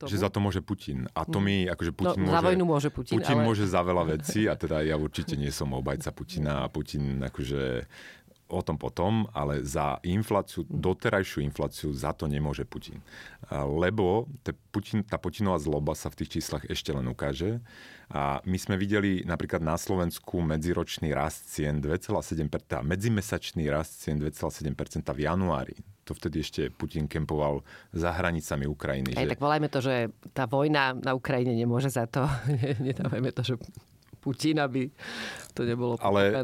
tomu. Že za to môže Putin. A to mm. mi, akože Putin no, môže... Za vojnu môže Putin, Putin ale... môže za veľa vecí a teda ja určite nie som obajca Putina a Putin akože o tom potom, ale za infláciu, mhm. doterajšiu infláciu za to nemôže Putin. Lebo tá, Putin, tá Putinová zloba sa v tých číslach ešte len ukáže. A my sme videli napríklad na Slovensku medziročný rast cien 2,7%, medzimesačný rast cien 2,7% v januári to vtedy ešte Putin kempoval za hranicami Ukrajiny. Aj, že... tak volajme to, že tá vojna na Ukrajine nemôže za to. Nedávajme to, že Putin, aby to nebolo ale,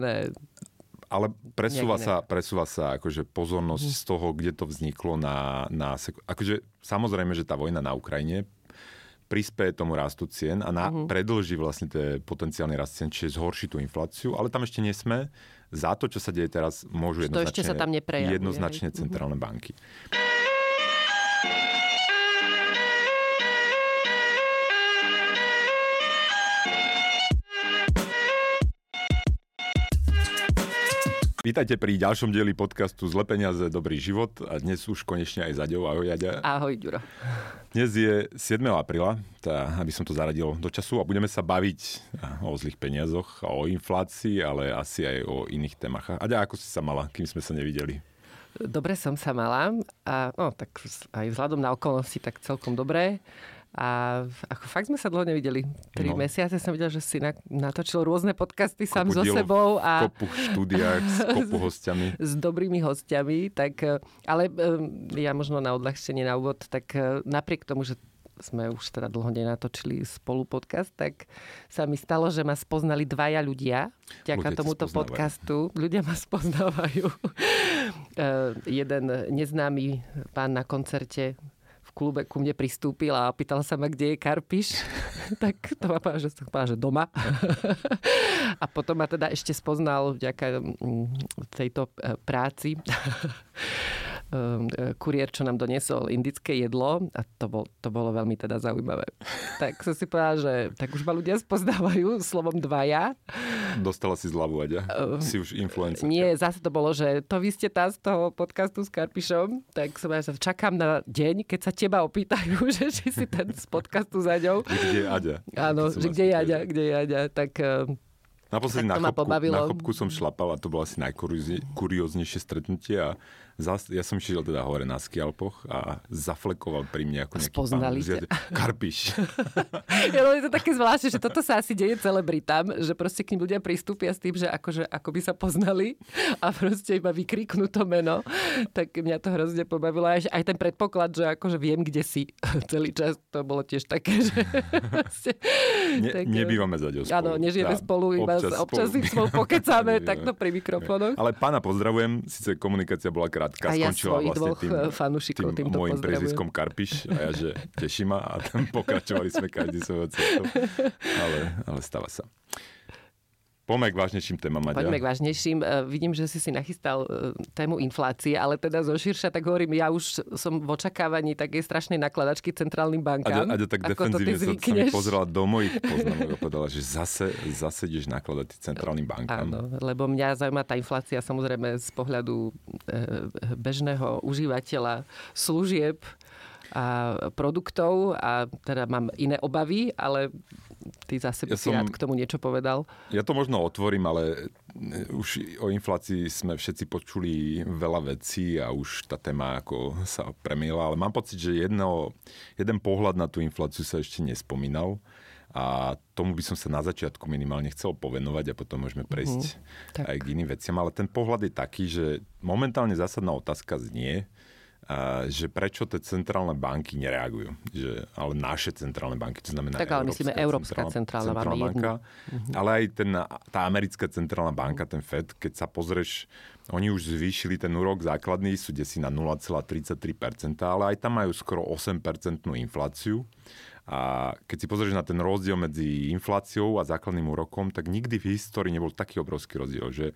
ale presúva sa, presúva sa akože pozornosť hm. z toho, kde to vzniklo na, na... Akože samozrejme, že tá vojna na Ukrajine prispieje tomu rastu cien a na, uh-huh. Mhm. predlží vlastne ten potenciálny rast cien, čiže zhorší tú infláciu, ale tam ešte nesme. Za to, čo sa deje teraz, môžu to ešte sa tam jednoznačne mhm. centrálne uh-huh. banky. Vítajte pri ďalšom dieli podcastu Zle peniaze, dobrý život a dnes už konečne aj zaďou. Ahoj, Jaďa. Ahoj, Ďuro. Dnes je 7. apríla, tá, aby som to zaradil do času a budeme sa baviť eh, o zlých peniazoch, o inflácii, ale asi aj o iných témach. Aďa, ako si sa mala, kým sme sa nevideli? Dobre som sa mala a no, tak aj vzhľadom na okolnosti tak celkom dobré. A ako fakt sme sa dlho nevideli. Tri no. mesiace som videl, že si na, natočil rôzne podcasty sám so sebou. A... Kopu štúdiách s kopu hostiami. S, s dobrými hostiami. Tak, eh, ale eh, ja možno na odľahčenie na úvod, tak eh, napriek tomu, že sme už teda dlho nenatočili spolu podcast, tak sa mi stalo, že ma spoznali dvaja ľudia. Ďaká tomuto podcastu. Ľudia ma spoznávajú. jeden neznámy pán na koncerte klube ku mne pristúpil a pýtal sa ma, kde je Karpiš. tak to ma páže, že, povedal, že doma. a potom ma teda ešte spoznal vďaka mm, tejto e, práci. Ehm, e, kuriér, čo nám doniesol indické jedlo a to, bol, to bolo veľmi teda zaujímavé. Tak som si povedala, že tak už ma ľudia spoznávajú slovom dvaja. Dostala si zľavu, Aďa? Uh, si už influencer. Nie, zase to bolo, že to vy ste tá z toho podcastu s Karpišom, tak som ja čakám na deň, keď sa teba opýtajú, že či si ten z podcastu za ňou. Kde je Aďa? Áno, že kde je Aďa, kde je Aďa, tak... Ehm, Naposledy na, chopku, na chopku som šlapal a to bolo asi najkurióznejšie stretnutie a Zas, ja som šiel teda hore na Skialpoch a zaflekoval pri mne ako nejaký Spoznali pán, žiade, Karpiš. ja, je to také zvláštne, že toto sa asi deje celebritám, že proste k ním ľudia pristúpia s tým, že akože, ako by sa poznali a proste iba vykriknú to meno. Tak mňa to hrozne pobavilo. Aj, aj ten predpoklad, že akože viem, kde si celý čas, to bolo tiež také, že... ne, tak, nebývame za spolu. Áno, nežijeme tá, spolu, iba občas, občas spolu, si spolu pokecáme takto pri mikrofónoch. Ale pána pozdravujem, síce komunikácia bola krásna kamarátka a ja skončila vlastne tým, eh, fanúšikov, tým môjim preziskom Karpiš a ja, že teší ma a tam pokračovali sme každý svojho cestu. Ale, ale stáva sa. Poďme k vážnejším témam, Maďa. Poďme k vážnejším. E, vidím, že si si nachystal e, tému inflácie, ale teda zo širša, tak hovorím, ja už som v očakávaní takej strašnej nakladačky centrálnym bankám. Aďa, aďa tak defenzívne sa, sa mi pozrela do mojich poznámok a povedala, že zase, zase ideš nakladať centrálnym bankám. Áno, lebo mňa zaujíma tá inflácia samozrejme z pohľadu e, bežného užívateľa služieb a produktov a teda mám iné obavy, ale ty zase by ja si rád k tomu niečo povedal. Ja to možno otvorím, ale eh, už o inflácii sme všetci počuli veľa vecí a už tá téma ako sa premiela, ale mám pocit, že jedno, jeden pohľad na tú infláciu sa ešte nespomínal a tomu by som sa na začiatku minimálne chcel povenovať a potom môžeme mhm. prejsť mm, aj k iným veciam, ale ten pohľad je taký, že momentálne zásadná otázka znie, že prečo tie centrálne banky nereagujú. Že, ale naše centrálne banky, to znamená Tak ale Európska myslíme Európska centrálna, centrálna, centrálna banka. Mhm. Ale aj ten, tá americká centrálna banka, ten FED, keď sa pozrieš, oni už zvýšili ten úrok základný, sú desi na 0,33%, ale aj tam majú skoro 8% infláciu. A keď si pozrieš na ten rozdiel medzi infláciou a základným úrokom, tak nikdy v histórii nebol taký obrovský rozdiel. Že,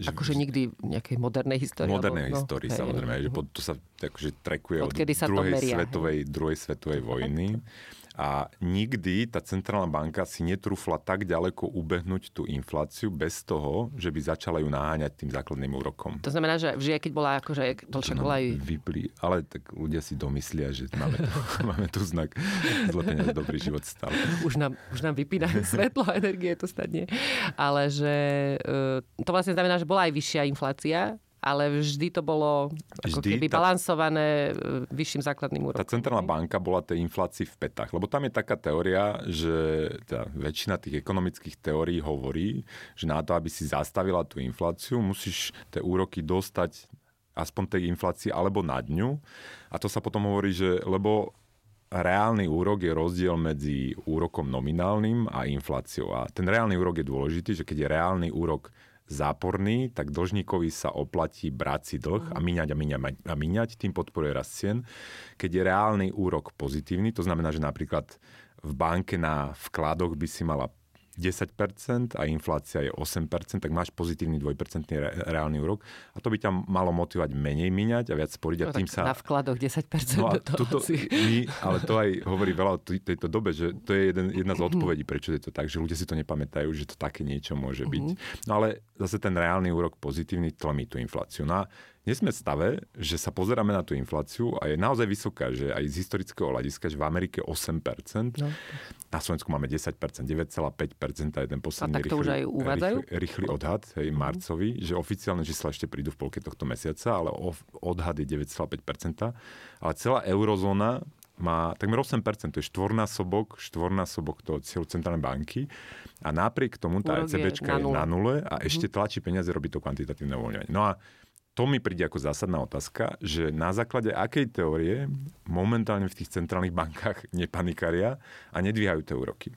že akože nikdy v nejakej modernej histórii. Modernej alebo, no, histórii, no, samozrejme. Hej, že to sa akože trekuje od, od sa druhej, meria, svetovej, druhej svetovej vojny. Tak. A nikdy tá centrálna banka si netrúfla tak ďaleko ubehnúť tú infláciu bez toho, že by začala ju naháňať tým základným úrokom. To znamená, že vždy, keď bola akože dlhšia no, aj... Vyplí, ale tak ľudia si domyslia, že máme tu, máme tu znak zlepenia dobrý život stále. Už nám, už nám vypínajú svetlo a energie, to snad nie. Ale že e, to vlastne znamená, že bola aj vyššia inflácia, ale vždy to bolo ako vždy keby tá, balansované e, vyšším základným úrokom. Tá centrálna banka bola tej inflácii v petách, lebo tam je taká teória, že teda väčšina tých ekonomických teórií hovorí, že na to, aby si zastavila tú infláciu, musíš tie úroky dostať aspoň tej inflácii alebo na dňu. A to sa potom hovorí, že lebo reálny úrok je rozdiel medzi úrokom nominálnym a infláciou. A ten reálny úrok je dôležitý, že keď je reálny úrok záporný, tak dlžníkovi sa oplatí brať si dlh a miňať mhm. a miňať a miňať, tým podporuje rast cien. Keď je reálny úrok pozitívny, to znamená, že napríklad v banke na vkladoch by si mala 10% a inflácia je 8%, tak máš pozitívny 2% re- reálny úrok a to by ťa malo motivovať menej miňať a viac sporiť. No, a tým sa... Na vkladoch 10% no a do tuto, si... my, ale to aj hovorí veľa o tejto dobe, že to je jeden, jedna z odpovedí, prečo je to tak, že ľudia si to nepamätajú, že to také niečo môže byť. Mhm. No ale zase ten reálny úrok pozitívny tlmí tú infláciu. No a dnes sme v stave, že sa pozeráme na tú infláciu a je naozaj vysoká, že aj z historického hľadiska, že v Amerike 8%, no. na Slovensku máme 10%, 9,5% a jeden posledný a tak to rýchly, už aj uvádzajú? rýchly, rýchly odhad, hej, mhm. marcový, mm. že oficiálne čísla ešte prídu v polke tohto mesiaca, ale odhad je 9,5%, ale celá eurozóna má takmer 8%, to je štvornásobok, štvornásobok toho cieľu centrálnej banky a napriek tomu tá ECBčka je e na nule a mhm. ešte tlačí peniaze, robí to kvantitatívne uvoľňovanie. No a to mi príde ako zásadná otázka, že na základe akej teórie momentálne v tých centrálnych bankách nepanikaria a nedvíhajú tie úroky.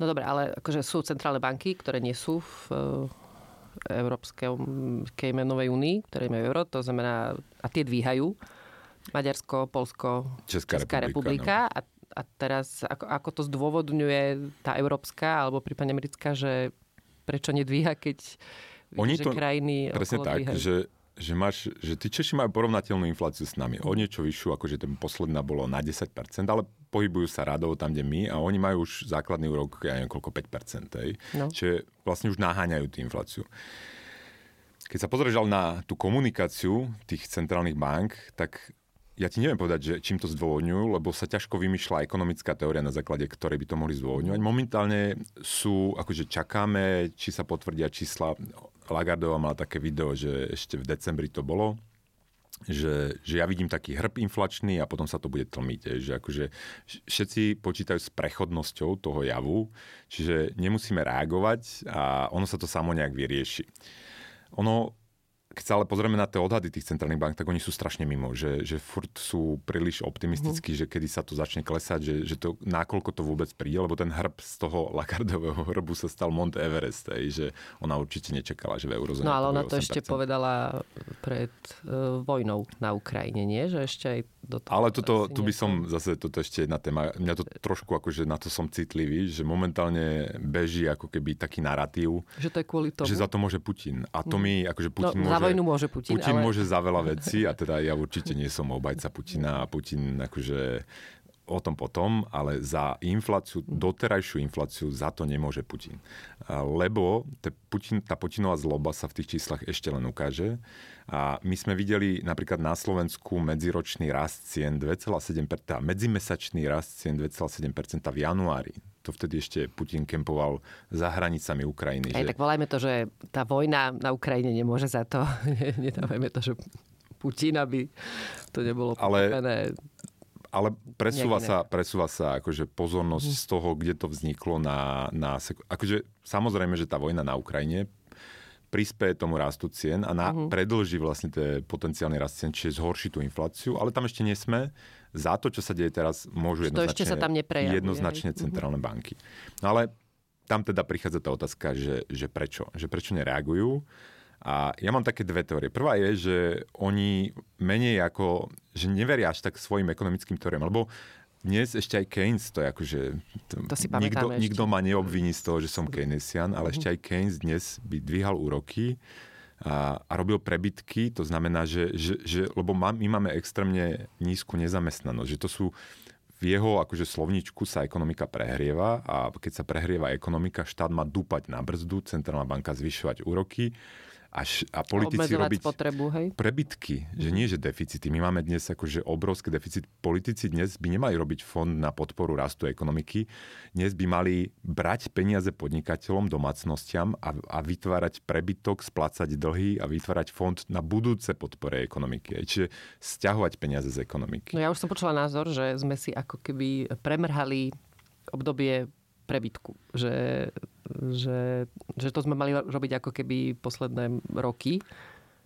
No dobre, ale akože sú centrálne banky, ktoré nie sú v e, Európskej menovej únii, ktoré majú euro, to znamená, a tie dvíhajú. Maďarsko, Polsko, Česká, Česká republika. republika. No. A, a teraz, ako, ako to zdôvodňuje tá európska alebo prípadne americká, že prečo nedvíha, keď oni že to, krajiny presne tak, dvíhajú. že že, máš, že tí Češi majú porovnateľnú infláciu s nami. O niečo vyššiu, akože ten posledná bolo na 10%, ale pohybujú sa radov tam, kde my a oni majú už základný úrok, ja neviem, koľko, 5%. No. Čiže vlastne už naháňajú tú infláciu. Keď sa pozrieš na tú komunikáciu tých centrálnych bank, tak ja ti neviem povedať, že čím to zdôvodňujú, lebo sa ťažko vymýšľa ekonomická teória, na základe ktorej by to mohli zdôvodňovať. Momentálne sú, akože čakáme, či sa potvrdia čísla Lagardová mala také video, že ešte v decembri to bolo, že, že ja vidím taký hrb inflačný a potom sa to bude tlmiť. Že akože všetci počítajú s prechodnosťou toho javu, čiže nemusíme reagovať a ono sa to samo nejak vyrieši. Ono keď sa ale pozrieme na tie odhady tých centrálnych bank, tak oni sú strašne mimo, že, že furt sú príliš optimistickí, mm. že kedy sa to začne klesať, že, že to, nakoľko to vôbec príde, lebo ten hrb z toho lakardového hrbu sa stal Mont Everest, aj, že ona určite nečakala, že v eurozóne... No ale ona to 8%. ešte povedala pred e, vojnou na Ukrajine, nie? Že ešte aj do toho... Ale toto, tu by som zase, toto ešte jedna téma, mňa to trošku akože na to som citlivý, že momentálne beží ako keby taký narratív. Že to je kvôli tomu. Že za to môže Putin. A to mhm. mi, akože no, Putin no, môže vojnu môže Putin. Putin ale... môže za veľa vecí a teda ja určite nie som obajca Putina a Putin akože o tom potom, ale za infláciu, mhm. doterajšiu infláciu za to nemôže Putin. Lebo Putin, tá Putinová zloba sa v tých číslach ešte len ukáže. A my sme videli napríklad na Slovensku medziročný rast cien 2,7%, medzimesačný rast cien 2,7% v januári to vtedy ešte Putin kempoval za hranicami Ukrajiny. Aj, že... Tak volajme to, že tá vojna na Ukrajine nemôže za to. Nedávajme to, že Putin, aby to nebolo ale, ale presúva sa, presúva sa akože pozornosť mm. z toho, kde to vzniklo na, na... Akože samozrejme, že tá vojna na Ukrajine prispieje tomu rastu cien a na, uh-huh. Mhm. predlží vlastne ten potenciálny rast cien, čiže zhorší tú infláciu, ale tam ešte nesme. Za to, čo sa deje teraz, môžu to jednoznačne, ešte sa tam jednoznačne mhm. centrálne uh-huh. banky. No ale tam teda prichádza tá otázka, že, že prečo? Že prečo nereagujú? A ja mám také dve teórie. Prvá je, že oni menej ako, že neveria až tak svojim ekonomickým teóriám, lebo dnes ešte aj Keynes, to je akože... To, to si nikto, ešte. nikto ma neobviní z toho, že som Keynesian, ale mhm. ešte aj Keynes dnes by dvíhal úroky a, a robil prebytky, to znamená, že, že, že lebo má, my máme extrémne nízku nezamestnanosť, že to sú v jeho akože slovničku sa ekonomika prehrieva a keď sa prehrieva ekonomika, štát má dúpať na brzdu, centrálna banka zvyšovať úroky a, š, a politici robiť potrebu, hej? prebytky, že nie, že deficity. My máme dnes akože obrovský deficit. Politici dnes by nemali robiť fond na podporu rastu ekonomiky. Dnes by mali brať peniaze podnikateľom, domácnostiam a, a vytvárať prebytok, splácať dlhy a vytvárať fond na budúce podpore ekonomiky. Čiže stiahovať peniaze z ekonomiky. No ja už som počula názor, že sme si ako keby premrhali obdobie prebytku. Že, že, že to sme mali robiť ako keby posledné roky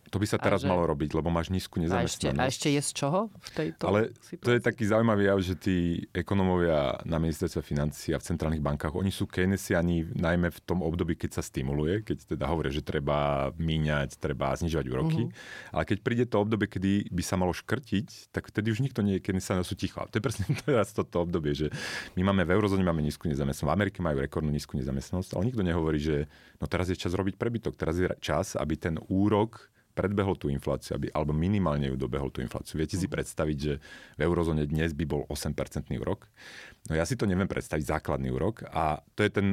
to by sa teraz že... malo robiť, lebo máš nízku nezamestnanosť. A ešte, a ešte je z čoho v tejto Ale situácii? to je taký zaujímavý jav, že tí ekonomovia na ministerstve financií a v centrálnych bankách, oni sú keynesiani najmä v tom období, keď sa stimuluje, keď teda hovoria, že treba míňať, treba znižovať úroky. Mm-hmm. Ale keď príde to obdobie, kedy by sa malo škrtiť, tak vtedy už nikto nie je keynesian, sú ticho. A to je presne teraz toto obdobie, že my máme v eurozóne máme nízku nezamestnanosť, v Amerike majú rekordnú nízku nezamestnanosť, ale nikto nehovorí, že no teraz je čas robiť prebytok, teraz je čas, aby ten úrok predbehol tú infláciu, aby, alebo minimálne ju dobehol tú infláciu. Viete si mhm. predstaviť, že v eurozóne dnes by bol 8-percentný úrok? No ja si to neviem predstaviť, základný úrok. A to je ten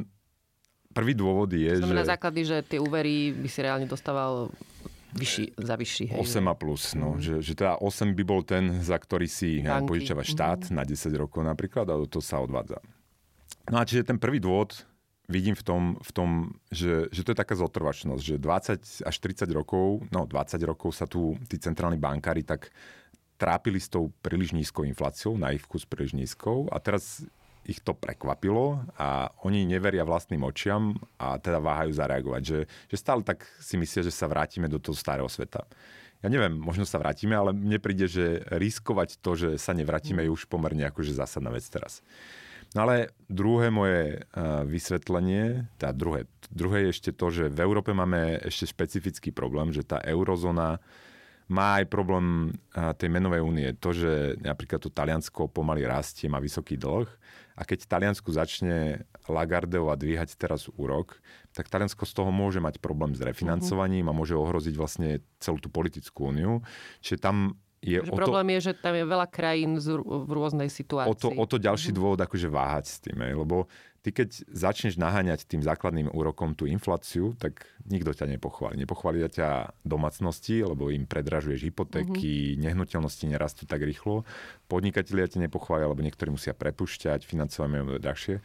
prvý dôvod je, to znamená že... základy, že tie úvery by si reálne dostával vyšší, za vyšší. Hej, 8 a plus, no. Mm. Že, že teda 8 by bol ten, za ktorý si požičiava mhm. štát mm. na 10 rokov napríklad a to sa odvádza. No a čiže ten prvý dôvod vidím v tom, v tom že, že to je taká zotrvačnosť, že 20 až 30 rokov, no 20 rokov sa tu tí centrálni bankári tak trápili s tou príliš nízkou infláciou, na ich vkus príliš nízkou a teraz ich to prekvapilo a oni neveria vlastným očiam a teda váhajú zareagovať, že, že stále tak si myslia, že sa vrátime do toho starého sveta. Ja neviem, možno sa vrátime, ale mne príde, že riskovať to, že sa nevrátime, je už pomerne akože zásadná vec teraz. No ale druhé moje eh, vysvetlenie, tá teda druhé, druhé je ešte to, že v Európe máme ešte špecifický problém, že tá eurozóna má aj problém eh, tej menovej únie. To, že napríklad to Taliansko pomaly rastie, má vysoký dlh a keď Taliansku začne Lagardeova dvíhať teraz úrok, tak Taliansko z toho môže mať problém s refinancovaním a môže ohroziť vlastne celú tú politickú úniu. Čiže tam je že o problém to, je, že tam je veľa krajín z, v rôznej situácii. O to, o to ďalší mm-hmm. dôvod akože váhať s tým, lebo ty keď začneš naháňať tým základným úrokom tú infláciu, tak nikto ťa nepochváli. Nepochvália ťa domácnosti, lebo im predražuješ hypotéky, mm-hmm. nehnuteľnosti nerastú tak rýchlo. Podnikatelia ťa nepochvália, lebo niektorí musia prepušťať, financovanie je drahšie.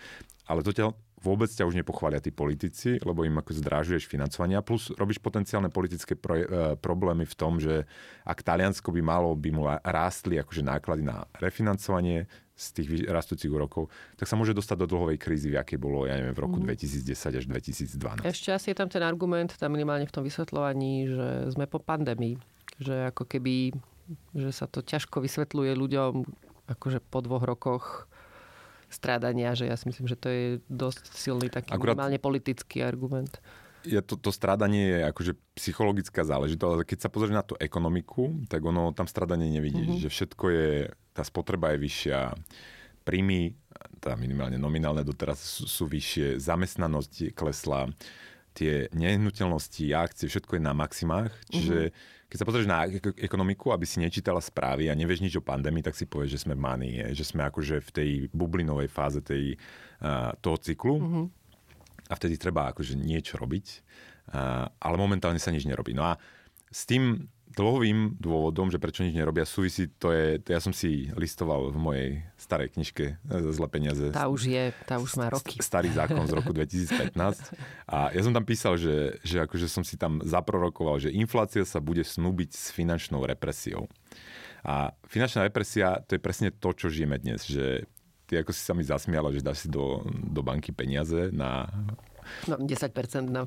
Ale to ťa vôbec ťa už nepochvália tí politici, lebo im ako zdrážuješ financovanie a plus robíš potenciálne politické pro, e, problémy v tom, že ak Taliansko by malo, by mu rástli akože náklady na refinancovanie z tých rastúcich úrokov, tak sa môže dostať do dlhovej krízy, v akej bolo, ja neviem, v roku mm 2010 až 2012. Ešte asi je tam ten argument, tam minimálne v tom vysvetľovaní, že sme po pandémii, že ako keby, že sa to ťažko vysvetľuje ľuďom, akože po dvoch rokoch strádania, že ja si myslím, že to je dosť silný taký Akurát... minimálne politický argument je to, to strádanie je akože psychologická záležitosť, ale keď sa pozrieš na tú ekonomiku, tak ono tam strádanie nevidíš, mm-hmm. že všetko je, tá spotreba je vyššia, príjmy, tá minimálne nominálne doteraz sú, sú vyššie, zamestnanosť klesla, tie nehnuteľnosti, akcie, všetko je na maximách, čiže mm-hmm keď sa pozrieš na ekonomiku, aby si nečítala správy a nevieš nič o pandémii, tak si povieš, že sme v manii, že sme akože v tej bublinovej fáze tej, uh, toho cyklu. Mm-hmm. A vtedy treba akože niečo robiť, uh, ale momentálne sa nič nerobí. No a s tým dlhovým dôvodom, že prečo nič nerobia, súvisí, to je, to ja som si listoval v mojej starej knižke e, Zle peniaze. Tá už je, tá už má roky. Starý zákon z roku 2015. A ja som tam písal, že, že akože som si tam zaprorokoval, že inflácia sa bude snúbiť s finančnou represiou. A finančná represia, to je presne to, čo žijeme dnes, že ty ako si sa mi zasmiala, že dáš si do, do banky peniaze na No, 10% na...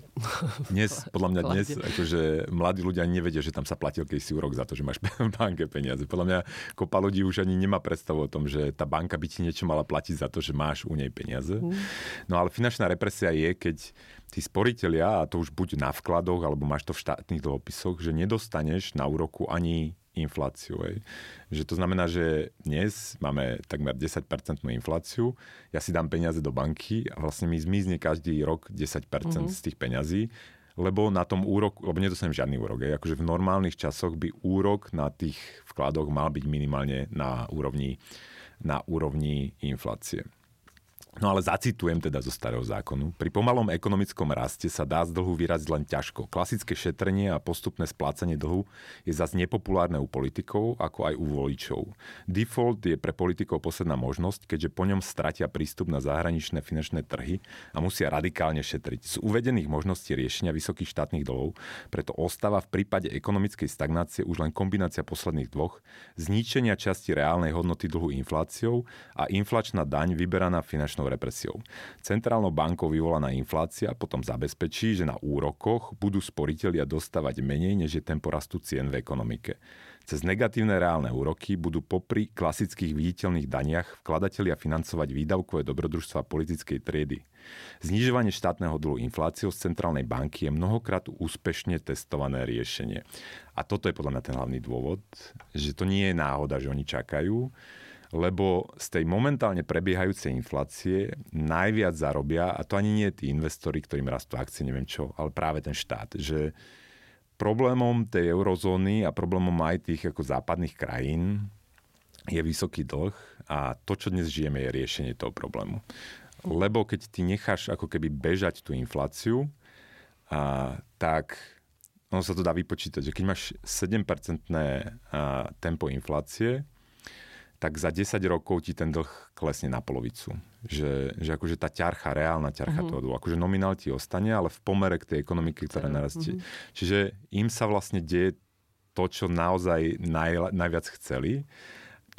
Dnes, podľa mňa dnes, akože mladí ľudia nevedia, že tam sa platil si úrok za to, že máš v banke peniaze. Podľa mňa kopa ľudí už ani nemá predstavu o tom, že tá banka by ti niečo mala platiť za to, že máš u nej peniaze. Mm. No ale finančná represia je, keď tí sporiteľia, a to už buď na vkladoch, alebo máš to v štátnych dlhopisoch, že nedostaneš na úroku ani infláciu. Hej. Že to znamená, že dnes máme takmer 10% infláciu, ja si dám peniaze do banky a vlastne mi zmizne každý rok 10% mm-hmm. z tých peňazí, lebo na tom úrok, lebo nedostanem žiadny úrok. Hej. Akože v normálnych časoch by úrok na tých vkladoch mal byť minimálne na úrovni, na úrovni inflácie. No ale zacitujem teda zo starého zákonu. Pri pomalom ekonomickom raste sa dá z dlhu vyraziť len ťažko. Klasické šetrenie a postupné splácanie dlhu je zase nepopulárne u politikov, ako aj u voličov. Default je pre politikov posledná možnosť, keďže po ňom stratia prístup na zahraničné finančné trhy a musia radikálne šetriť. Z uvedených možností riešenia vysokých štátnych dlhov preto ostáva v prípade ekonomickej stagnácie už len kombinácia posledných dvoch, zničenia časti reálnej hodnoty dlhu infláciou a inflačná daň vyberaná finančnou finančnou represiou. Centrálnou bankou vyvolaná inflácia potom zabezpečí, že na úrokoch budú sporitelia dostávať menej, než je tempo rastu cien v ekonomike. Cez negatívne reálne úroky budú popri klasických viditeľných daniach vkladatelia financovať výdavkové dobrodružstva politickej triedy. Znižovanie štátneho dlhu infláciou z centrálnej banky je mnohokrát úspešne testované riešenie. A toto je podľa mňa ten hlavný dôvod, že to nie je náhoda, že oni čakajú, lebo z tej momentálne prebiehajúcej inflácie najviac zarobia, a to ani nie tí investori, ktorým rastú akcie, neviem čo, ale práve ten štát, že problémom tej eurozóny a problémom aj tých ako západných krajín je vysoký dlh a to, čo dnes žijeme, je riešenie toho problému. Lebo keď ty necháš ako keby bežať tú infláciu, a, tak ono sa to dá vypočítať, že keď máš 7% tempo inflácie, tak za 10 rokov ti ten dlh klesne na polovicu. Že, že akože tá ťarcha, reálna ťarcha mm-hmm. toho dlhu, akože nominál ti ostane, ale v pomere k tej ekonomike, ktorá narastie. Mm-hmm. Čiže im sa vlastne deje to, čo naozaj naj, najviac chceli.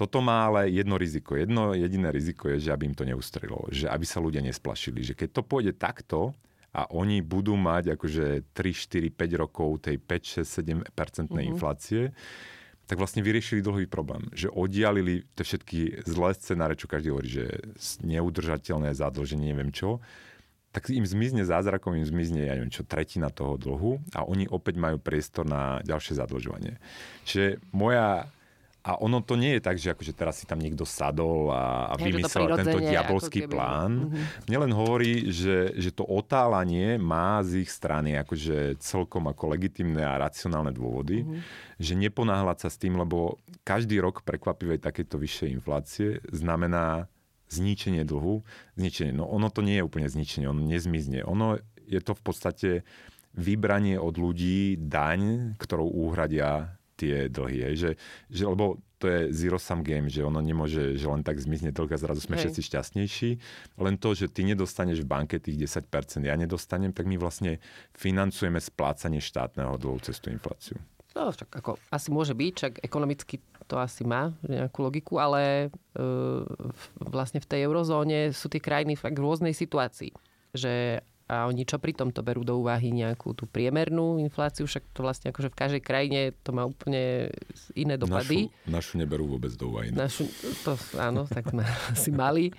Toto má ale jedno riziko. Jedno jediné riziko je, že aby im to neustrelilo. Že aby sa ľudia nesplašili. Že keď to pôjde takto, a oni budú mať akože 3, 4, 5 rokov tej 5, 6, 7 percentnej mm-hmm. inflácie, tak vlastne vyriešili dlhový problém, že oddialili tie všetky zlé scenáre, čo každý hovorí, že neudržateľné zadlženie, neviem čo, tak im zmizne zázrakom, im zmizne, ja neviem čo, tretina toho dlhu a oni opäť majú priestor na ďalšie zadlžovanie. Čiže moja a ono to nie je tak, že akože teraz si tam niekto sadol a, a vymyslel tento diabolský plán. Mm-hmm. Mne len hovorí, že, že to otálanie má z ich strany akože celkom ako legitimné a racionálne dôvody, mm-hmm. že neponáhľať sa s tým, lebo každý rok prekvapivej takéto vyššej inflácie znamená zničenie dlhu. Zničenie. No ono to nie je úplne zničenie, ono nezmizne. Ono je to v podstate vybranie od ľudí daň, ktorou úhradia tie dlhy, hej, že, že lebo to je zero-sum game, že ono nemôže, že len tak zmizne dlh a zrazu sme hej. všetci šťastnejší. Len to, že ty nedostaneš v banke tých 10%, ja nedostanem, tak my vlastne financujeme splácanie štátneho dlhu cez tú infláciu. No, čak, ako, asi môže byť, však ekonomicky to asi má nejakú logiku, ale e, vlastne v tej eurozóne sú tie krajiny v rôznej situácii. Že a oni čo pri tomto berú do úvahy nejakú tú priemernú infláciu, však to vlastne akože v každej krajine to má úplne iné dopady. Našu, našu neberú vôbec do úvahy. No. Našu, to áno, tak sme asi mali.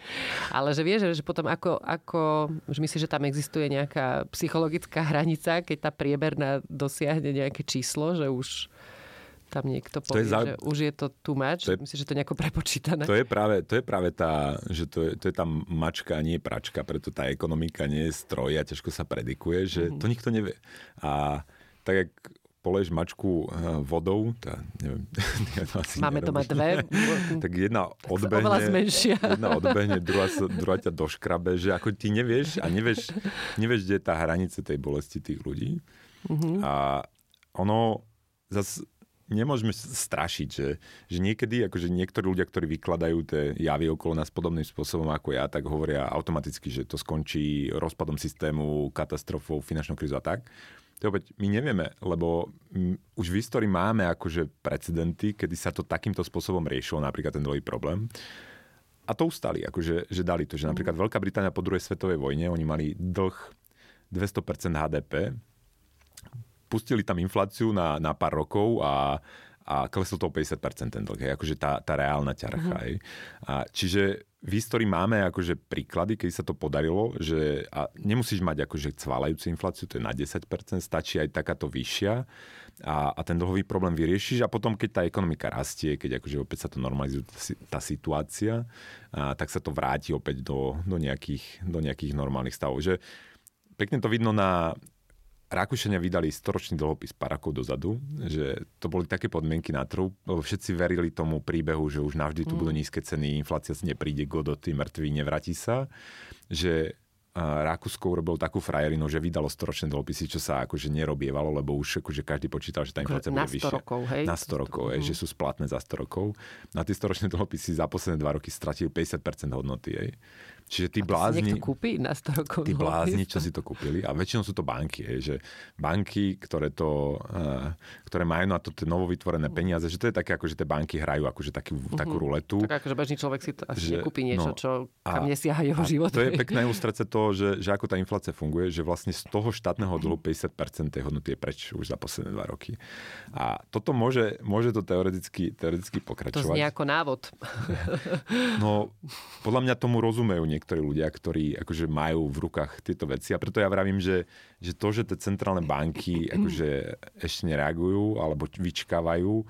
Ale že vieš, že potom ako, ako že myslíš, že tam existuje nejaká psychologická hranica, keď tá priemerná dosiahne nejaké číslo, že už tam niekto povie, to je za... že už je to too much, to je... myslím, že to je nejako prepočítané. To je práve, to je práve tá, že to je, to je tá mačka, nie pračka, preto tá ekonomika nie je stroj a ťažko sa predikuje, že mm-hmm. to nikto nevie. A tak, jak poleješ mačku eh, vodou, tá, neviem, ja to asi máme nerobíš. mať dve, tak jedna odbehne, jedna odbehne, druhá, sa, druhá ťa doškrabe, že ako ty nevieš a nevieš, nevieš kde je tá hranice tej bolesti tých ľudí. Mm-hmm. A ono, zase nemôžeme strašiť, že, že niekedy akože niektorí ľudia, ktorí vykladajú tie javy okolo nás podobným spôsobom ako ja, tak hovoria automaticky, že to skončí rozpadom systému, katastrofou, finančnou krízou a tak. To opäť my nevieme, lebo už v histórii máme akože precedenty, kedy sa to takýmto spôsobom riešilo, napríklad ten dlhý problém. A to ustali, akože, že dali to. Že mhm. napríklad Veľká Británia po druhej svetovej vojne, oni mali dlh 200% HDP, pustili tam infláciu na, na pár rokov a, a klesol to o 50% ten dlh, hej, akože tá, tá reálna ťarcha. Uh-huh. A čiže v histórii máme akože príklady, keď sa to podarilo, že a nemusíš mať akože cvalajúcu infláciu, to je na 10%, stačí aj takáto vyššia a, a ten dlhový problém vyriešiš a potom, keď tá ekonomika rastie, keď akože opäť sa to normalizuje tá situácia, a, tak sa to vráti opäť do, do, nejakých, do nejakých normálnych stavov. Že pekne to vidno na, Rakúšania vydali storočný dlhopis pár rokov dozadu, že to boli také podmienky na trhu, lebo všetci verili tomu príbehu, že už navždy tu mm. budú nízke ceny, inflácia si nepríde, godo, ty mŕtvý, nevráti sa, že Rakúsko urobil takú frajerinu, že vydalo storočné dlhopisy, čo sa akože nerobievalo, lebo už akože každý počítal, že tá akože inflácia bude vyššia. Rokov, hej? Na 100 rokov, hej, mhm. že sú splatné za 100 rokov. Na tie storočné dlhopisy za posledné dva roky stratili 50% hodnoty. Hej. Čiže tí blázni... kúpi na 100 rokov Tí blázni, čo si to kúpili. A väčšinou sú to banky. Je, že banky, ktoré, to, eh, ktoré majú na to tie novovytvorené mm. peniaze, že to je také, ako že tie banky hrajú akože takú, uh-huh. Mhm. takú ruletu. Tak akože bežný človek si to že, nekúpi niečo, no, čo kam nesiaha jeho život. To je pekné ústrece toho, že, že ako tá inflácia funguje, že vlastne z toho štátneho dlhu 50% tej hodnoty je preč už za posledné dva roky. A toto môže, môže to teoreticky, teoreticky pokračovať. To znie ako návod. no, podľa mňa tomu rozumejú niektorí ľudia, ktorí akože majú v rukách tieto veci a preto ja vravím, že, že to, že tie centrálne banky akože ešte nereagujú alebo vyčkávajú,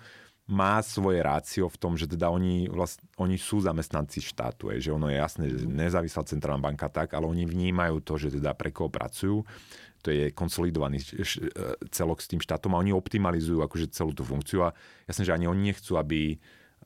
má svoje rácio v tom, že teda oni, vlast, oni sú zamestnanci štátu, je, že ono je jasné, že mhm. nezávislá centrálna banka tak, ale oni vnímajú to, že teda pre koho pracujú, to je konsolidovaný e, celok s tým štátom a oni optimalizujú akože celú tú funkciu a jasné, že ani oni nechcú, aby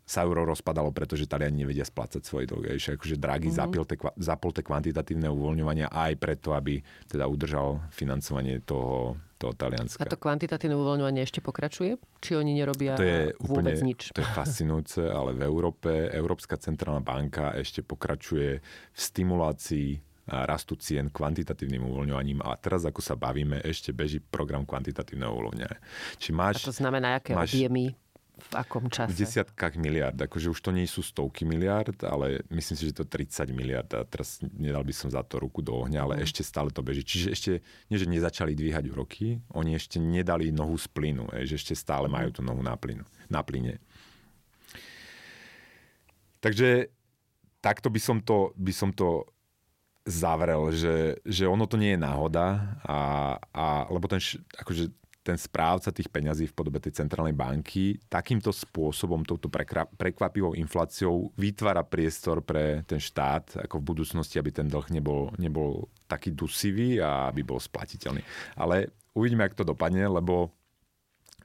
sa euro rozpadalo, pretože Taliani nevedia splácať svoje dlhy. Ešte akože Draghi mm-hmm. zapil zapol kvantitatívne uvoľňovania aj preto, aby teda udržal financovanie toho, toho Talianska. A to kvantitatívne uvoľňovanie ešte pokračuje? Či oni nerobia to je úplne, vôbec nič? To je fascinujúce, ale v Európe Európska centrálna banka ešte pokračuje v stimulácii rastu cien kvantitatívnym uvoľňovaním a teraz, ako sa bavíme, ešte beží program kvantitatívneho uvoľňovania. Či máš, a to znamená, aké máš, objemy? v akom čase? V desiatkách miliard, akože už to nie sú stovky miliard, ale myslím si, že to 30 miliard a teraz nedal by som za to ruku do ohňa, ale mm. ešte stále to beží. Čiže ešte, nie že nezačali dvíhať roky, oni ešte nedali nohu z plynu, že ešte stále mhm. majú tú nohu na, plynu, na plyne. Takže takto by som to, by som to zavrel, že, že ono to nie je náhoda, a, a, lebo ten, akože ten správca tých peňazí v podobe tej centrálnej banky takýmto spôsobom, touto prekvapivou infláciou vytvára priestor pre ten štát ako v budúcnosti, aby ten dlh nebol, nebol taký dusivý a aby bol splatiteľný. Ale uvidíme, ako to dopadne, lebo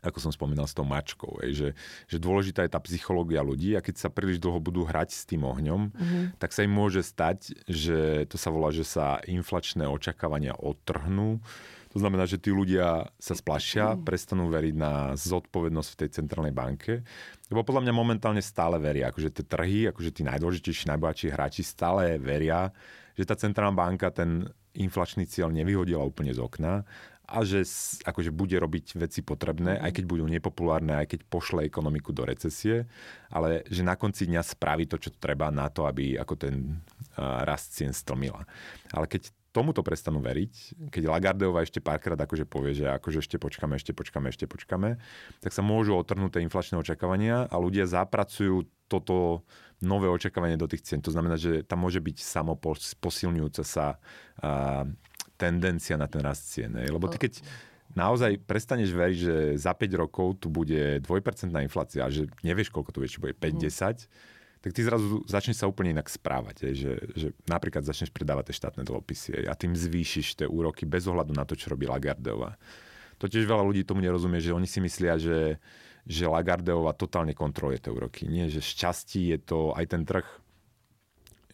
ako som spomínal s tou mačkou, je, že, že dôležitá je tá psychológia ľudí a keď sa príliš dlho budú hrať s tým ohňom, mm-hmm. tak sa im môže stať, že to sa volá, že sa inflačné očakávania otrhnú to znamená, že tí ľudia sa splašia, prestanú veriť na zodpovednosť v tej centrálnej banke. Lebo podľa mňa momentálne stále veria, akože tie trhy, akože tí najdôležitejší, najbohatší hráči stále veria, že tá centrálna banka ten inflačný cieľ nevyhodila úplne z okna a že akože bude robiť veci potrebné, aj keď budú nepopulárne, aj keď pošle ekonomiku do recesie, ale že na konci dňa spraví to, čo treba na to, aby ako ten rast cien stlmila. Ale keď tomuto prestanú veriť, keď Lagardeová ešte párkrát akože povie, že akože ešte počkame, ešte počkame, ešte počkame, tak sa môžu otrhnúť tie inflačné očakávania a ľudia zapracujú toto nové očakávanie do tých cien. To znamená, že tam môže byť samoposilňujúca sa a, tendencia na ten rast cien. Lebo ty keď naozaj prestaneš veriť, že za 5 rokov tu bude 2% inflácia a že nevieš, koľko tu či bude, 5-10, mhm tak ty zrazu začneš sa úplne inak správať. Je, že, že napríklad začneš predávať tie štátne dlhopisy a tým zvýšiš tie úroky bez ohľadu na to, čo robí Lagardeová. Totiž veľa ľudí tomu nerozumie, že oni si myslia, že, že Lagardeová totálne kontroluje tie úroky. Nie, že šťastí je to aj ten trh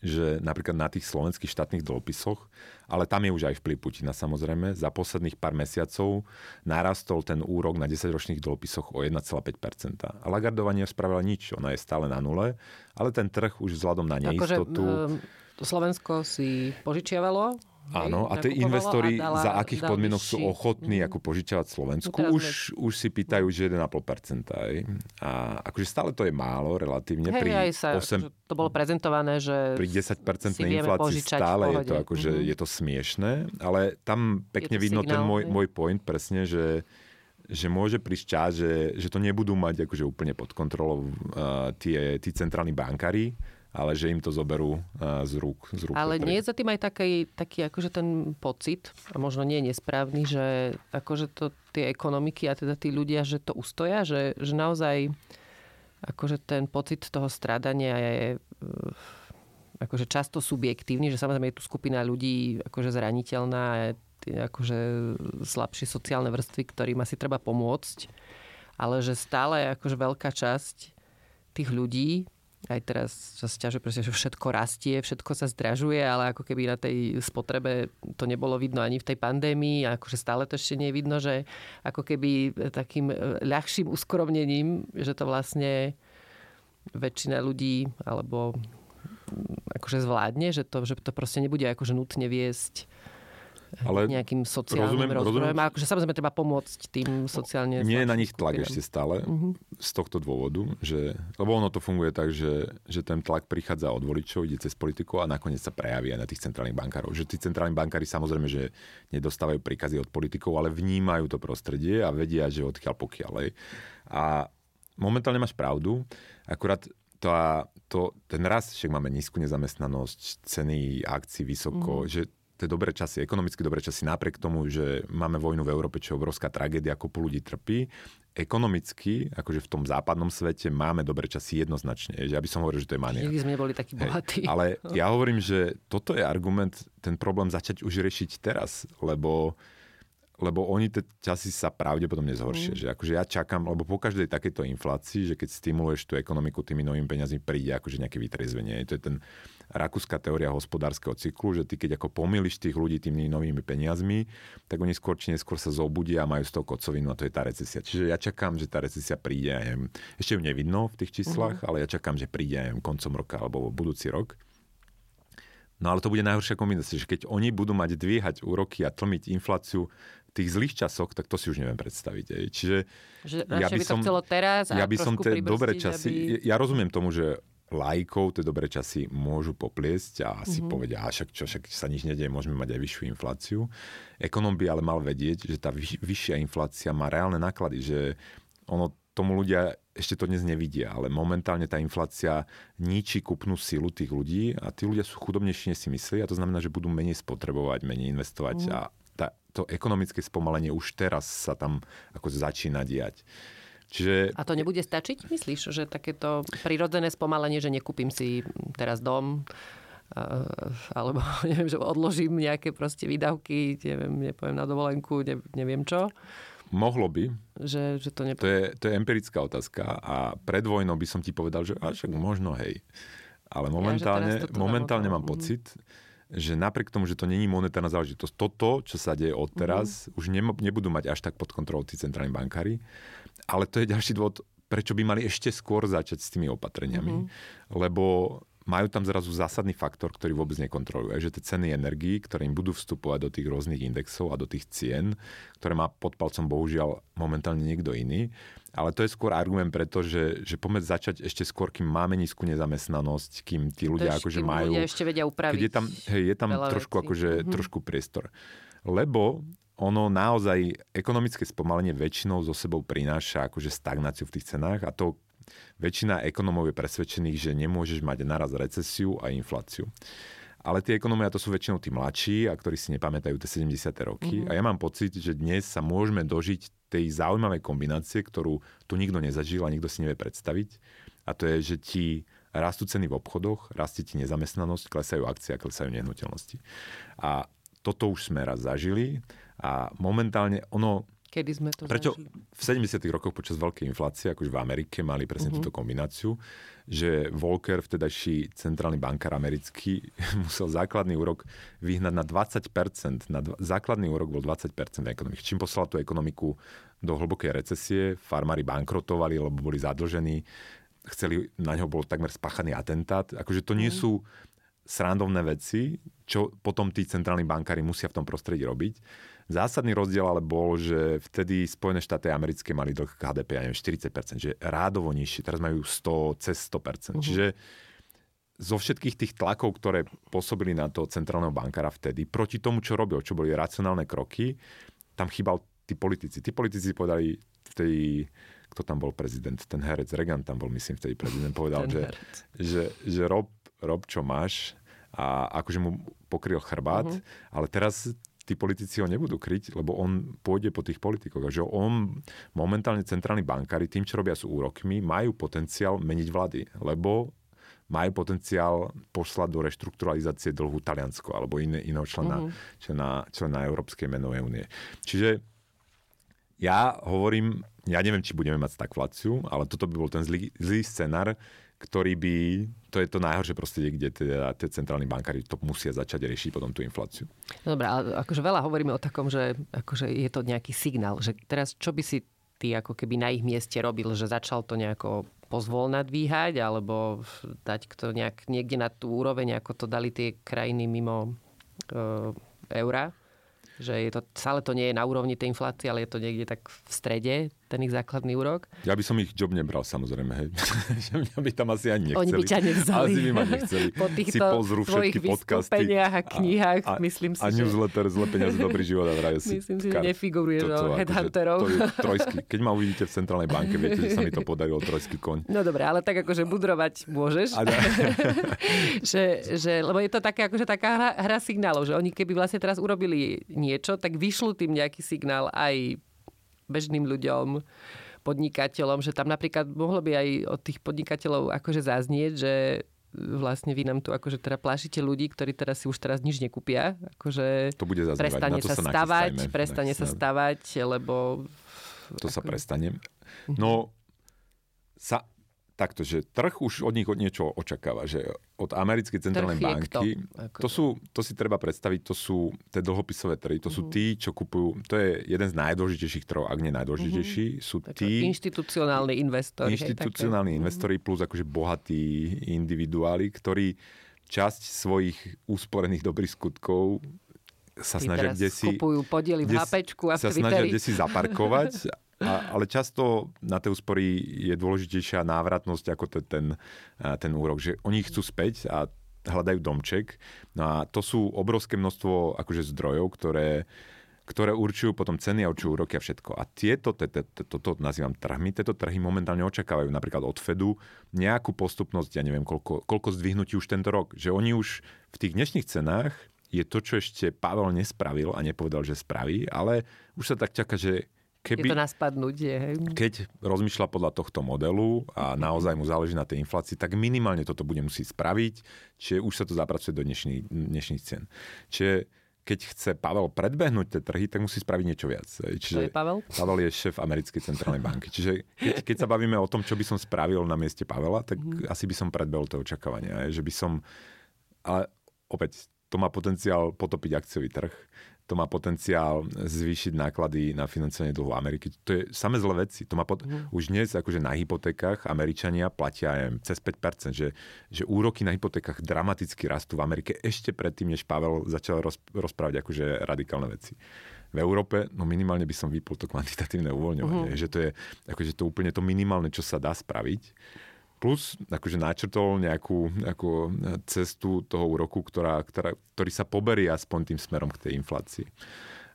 že napríklad na tých slovenských štátnych dlhopisoch, ale tam je už aj vplyv Putina samozrejme, za posledných pár mesiacov narastol ten úrok na 10-ročných dlhopisoch o 1,5%. A Lagardova nespravila nič, ona je stále na nule, ale ten trh už vzhľadom na akože, neistotu... Akože, Slovensko si požičiavalo Áno, a tie investori za akých podmienok sú ochotní mm. ako požičiavať Slovensku? No už, už si pýtajú, že 1,5%. Aj. A akože stále to je málo relatívne. Hey, pri aj sa, 8, to bolo prezentované, že pri 10% inflácii stále je to, akože, mm-hmm. je to smiešné, ale tam pekne vidno signál, ten môj, môj point presne, že že môže prísť čas, že, že to nebudú mať akože úplne pod kontrolou uh, tie, tí centrálni bankári, ale že im to zoberú eh, z rúk. Z rúk ale nie je za tým aj taký, taký akože ten pocit, a možno nie je nesprávny, že akože to tie ekonomiky a teda tí ľudia, že to ustoja, že, že naozaj akože ten pocit toho strádania je eh, akože často subjektívny, že samozrejme je tu skupina ľudí akože zraniteľná, akože slabšie sociálne vrstvy, ktorým asi treba pomôcť, ale že stále akože veľká časť tých ľudí aj teraz sa stiažuje, proste, že všetko rastie, všetko sa zdražuje, ale ako keby na tej spotrebe to nebolo vidno ani v tej pandémii a akože stále to ešte nie je vidno, že ako keby takým e, ľahším uskromnením, že to vlastne väčšina ľudí alebo mm, akože zvládne, že to, že to proste nebude akože nutne viesť ale nejakým sociálnym rozumiem, rozumiem. A akože samozrejme treba pomôcť tým sociálne... Nie je na nich tlak skupinám. ešte stále uh-huh. z tohto dôvodu, že, lebo ono to funguje tak, že, že ten tlak prichádza od voličov, ide cez politiku a nakoniec sa prejaví aj na tých centrálnych bankárov. Že tí centrálni bankári samozrejme, že nedostávajú príkazy od politikov, ale vnímajú to prostredie a vedia, že odkiaľ pokiaľ. Aj. A momentálne máš pravdu, akurát tá, to, ten rast, však máme nízku nezamestnanosť, ceny akcií vysoko, mm. že tie dobré časy, ekonomicky dobré časy, napriek tomu, že máme vojnu v Európe, čo je obrovská tragédia, po ľudí trpí, ekonomicky, akože v tom západnom svete máme dobré časy jednoznačne. Ja by som hovoril, že to je mania. Nikdy sme boli takí bohatí. ale ja hovorím, že toto je argument, ten problém začať už riešiť teraz, lebo lebo oni tie časy sa pravdepodobne zhoršia. Mm. Že akože ja čakám, lebo po každej takejto inflácii, že keď stimuluješ tú ekonomiku tými novými peniazmi, príde akože nejaké vytrezvenie. To je ten rakúska teória hospodárskeho cyklu, že ty keď ako pomýliš tých ľudí tými novými peniazmi, tak oni skôr či neskôr sa zobudia a majú z toho kocovinu a to je tá recesia. Čiže ja čakám, že tá recesia príde, ja neviem, ešte ju nevidno v tých číslach, uh-huh. ale ja čakám, že príde, ja neviem, koncom roka alebo budúci rok. No ale to bude najhoršia kombinácia, že keď oni budú mať dvíhať úroky a tlmiť infláciu v tých zlých časoch, tak to si už neviem predstaviť. Čiže že ja by, som, to chcelo teraz ja by som tie dobré časy, aby... ja rozumiem tomu, že lajkov tie dobré časy môžu popliesť a si mm-hmm. povedia, a však čo, však sa nič nedie, môžeme mať aj vyššiu infláciu. Ekonom by ale mal vedieť, že tá vyš, vyššia inflácia má reálne náklady, že ono tomu ľudia ešte to dnes nevidia, ale momentálne tá inflácia ničí kupnú silu tých ľudí a tí ľudia sú chudobnejší, než si myslí, a to znamená, že budú menej spotrebovať, menej investovať mm. a tá, to ekonomické spomalenie už teraz sa tam ako začína diať. Čiže... A to nebude stačiť, myslíš, že takéto prirodzené spomalenie, že nekúpim si teraz dom, eh, alebo neviem, že odložím nejaké proste výdavky, neviem, nepoviem na dovolenku, neviem čo. Mohlo by. Že, že to, nepo... to, je, to je empirická otázka a pred vojnou by som ti povedal, že až možno hej. Ale momentálne, ja, momentálne mám mhm. pocit, mm že napriek tomu, že to není monetárna záležitosť, toto, čo sa deje odteraz, mm-hmm. už nebudú mať až tak pod kontrolou tí centrálni bankári ale to je ďalší dôvod, prečo by mali ešte skôr začať s tými opatreniami, mm-hmm. lebo majú tam zrazu zásadný faktor, ktorý vôbec nekontrolujú. Že tie ceny energií, ktoré im budú vstupovať do tých rôznych indexov a do tých cien, ktoré má pod palcom bohužiaľ momentálne niekto iný. Ale to je skôr argument preto, že, že pomeď začať ešte skôr, kým máme nízku nezamestnanosť, kým tí ľudia Tož, akože majú... Ľudia ešte vedia upraviť. Keď je tam, hej, je tam trošku, akože, mm-hmm. trošku priestor. Lebo ono naozaj ekonomické spomalenie väčšinou so sebou prináša akože stagnáciu v tých cenách a to väčšina ekonomov je presvedčených, že nemôžeš mať naraz recesiu a infláciu. Ale tie ekonomia to sú väčšinou tí mladší, a ktorí si nepamätajú tie 70. roky. Mm-hmm. A ja mám pocit, že dnes sa môžeme dožiť tej zaujímavej kombinácie, ktorú tu nikto nezažil a nikto si nevie predstaviť. A to je, že ti rastú ceny v obchodoch, rastie ti nezamestnanosť, klesajú akcie a klesajú nehnuteľnosti. A toto už sme raz zažili a momentálne ono... Kedy sme to Prečo zažili? v 70. rokoch počas veľkej inflácie, už v Amerike, mali presne uh-huh. túto kombináciu, že Volker, vtedajší centrálny bankár americký, musel základný úrok vyhnať na 20%. Na dv- základný úrok bol 20% ekonomiky. Čím poslal tú ekonomiku do hlbokej recesie, farmári bankrotovali, lebo boli zadlžení, chceli, na ňo bol takmer spáchaný atentát. Akože to nie uh-huh. sú srandovné veci, čo potom tí centrálni bankári musia v tom prostredí robiť. Zásadný rozdiel ale bol, že vtedy Spojené štáty americké mali dlh HDP, ja neviem, 40%, že rádovo nižšie, teraz majú 100, cez 100%. Uh-huh. Mhm. Čiže zo všetkých tých tlakov, ktoré pôsobili na toho centrálneho bankára vtedy, proti tomu, čo robil, čo boli racionálne kroky, tam chýbal tí politici. Tí politici povedali vtedy, kto tam bol prezident, ten herec Reagan tam bol, myslím, vtedy prezident, povedal, že, že, že rob, rob, čo máš a akože mu pokryl chrbát, uh-huh. ale teraz tí politici ho nebudú kryť, lebo on pôjde po tých politikoch. A že on, momentálne centrálni bankári, tým, čo robia s úrokmi, majú potenciál meniť vlády, lebo majú potenciál poslať do reštrukturalizácie dlhu Taliansko alebo iné, iného člena, mm-hmm. člena, člena Európskej menovej únie. Čiže ja hovorím, ja neviem, či budeme mať stagfláciu, ale toto by bol ten zlý, zlý scenár, ktorý by, to je to najhoršie proste, kde teda tie centrálni bankári to musia začať riešiť potom tú infláciu. No dobré, ale akože veľa hovoríme o takom, že akože je to nejaký signál, že teraz čo by si ty ako keby na ich mieste robil, že začal to nejako pozvolna dvíhať, alebo dať to nejak, niekde na tú úroveň, ako to dali tie krajiny mimo e, eura? Že je to, stále to nie je na úrovni tej inflácie, ale je to niekde tak v strede ten ich základný úrok. Ja by som ich job nebral samozrejme, hej. mňa by tam asi ani nechceli. Oni by ťa nevzali. Asi by ma nechceli. Po týchto si pozrú všetky podcasty. a knihách, a, a, myslím si, A newsletter že... zle peniaze, dobrý život a vraje si. Myslím si, že nefiguruje do headhunterov. To je trojský. Keď ma uvidíte v Centrálnej banke, viete, že sa mi to podarilo trojský koň. No dobre, ale tak akože budrovať môžeš. A že, že, lebo je to také, akože taká hra, hra signálov, že oni keby vlastne teraz urobili niečo, tak vyšlo tým nejaký signál aj bežným ľuďom, podnikateľom, že tam napríklad mohlo by aj od tých podnikateľov akože zaznieť, že vlastne vy nám tu akože teda plášite ľudí, ktorí teraz si už teraz nič nekúpia. Akože to bude zaznievať. Prestane to sa, sa stavať, prestane sa stavať, lebo... To ako... sa prestane. Mhm. No, sa, takto, že trh už od nich od niečo očakáva, že od americkej centrálnej trh banky, to, sú, to si treba predstaviť, to sú tie dlhopisové trhy, to mm-hmm. sú mhm. tí, čo kupujú, to je jeden z najdôležitejších trhov, ak nie najdôležitejší, mm-hmm. sú tí... Inštitucionálni investori. Inštitucionálni mhm. investori plus akože bohatí individuáli, ktorí časť svojich úsporených dobrých skutkov sa snažia kde si... Kupujú podiely v HPčku a sa snažia kde si zaparkovať A, ale často na tie úspory je dôležitejšia návratnosť ako ten, ten, ten úrok. Že oni chcú späť a hľadajú domček. No a to sú obrovské množstvo akože zdrojov, ktoré, ktoré určujú potom ceny a určujú úroky a všetko. A tieto, toto nazývam trhmi, tieto trhy momentálne očakávajú napríklad od Fedu nejakú postupnosť, ja neviem, koľko, koľko zdvihnutí už tento rok. Že oni už v tých dnešných cenách je to, čo ešte Pavel nespravil a nepovedal, že spraví, ale už sa tak čaká, že Keby, je to na spadnutie. Keď rozmýšľa podľa tohto modelu a naozaj mu záleží na tej inflácii, tak minimálne toto bude musieť spraviť, čiže už sa to zapracuje do dnešných, dnešných cien. Čiže keď chce Pavel predbehnúť tie trhy, tak musí spraviť niečo viac. Čiže je Pavel? Pavel je šéf Americkej centrálnej banky. Čiže keď, keď sa bavíme o tom, čo by som spravil na mieste Pavela, tak mm. asi by som predbehol to očakávania. Že by som... Ale opäť, to má potenciál potopiť akciový trh to má potenciál zvýšiť náklady na financovanie dlhu Ameriky. To je same zlé veci. To má pot- mm. Už dnes akože na hypotékach Američania platia aj cez 5%, že, že úroky na hypotékach dramaticky rastú v Amerike ešte predtým, než Pavel začal roz- rozprávať akože radikálne veci. V Európe, no minimálne by som vypol to kvantitatívne uvoľňovanie, mm. že to je akože to úplne to minimálne, čo sa dá spraviť plus akože načrtol nejakú, nejakú eh, cestu toho úroku, ktorá, ktorá, ktorý sa poberie aspoň tým smerom k tej inflácii.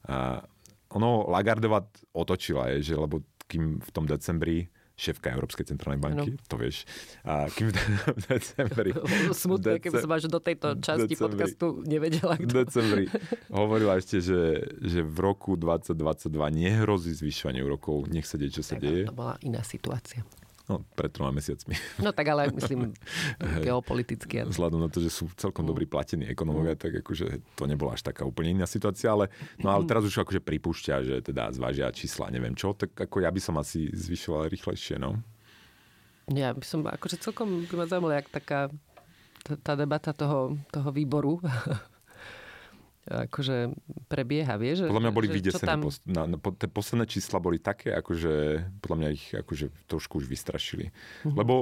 A ono Lagardova otočila, je, že lebo kým v tom decembri šéfka Európskej centrálnej banky, no. to vieš. A kým v decembri... Smutné, decem, keby som až do tejto časti decembri, podcastu nevedela, kto... decembri hovorila ešte, že, že v roku 2022 nehrozí zvyšovanie úrokov, nech sa deje, čo sa tak, deje. To bola iná situácia. No, pred troma mesiacmi. No tak ale myslím geopoliticky. Ale... Vzhľadom na to, že sú celkom mm. dobrí platení ekonómovia, mm. tak akože to nebola až taká úplne iná situácia, ale, no, ale mm. teraz už akože pripúšťa, že teda zvážia čísla, neviem čo, tak ako ja by som asi zvyšoval rýchlejšie, no. Ja by som, akože celkom by ma zaujímalo, jak taká tá debata toho, toho výboru akože prebieha, vieš? Podľa mňa boli vydesené. Tam... Pos- na, na, po, tie posledné čísla boli také, akože podľa mňa ich akože trošku už vystrašili. Uh-huh. Lebo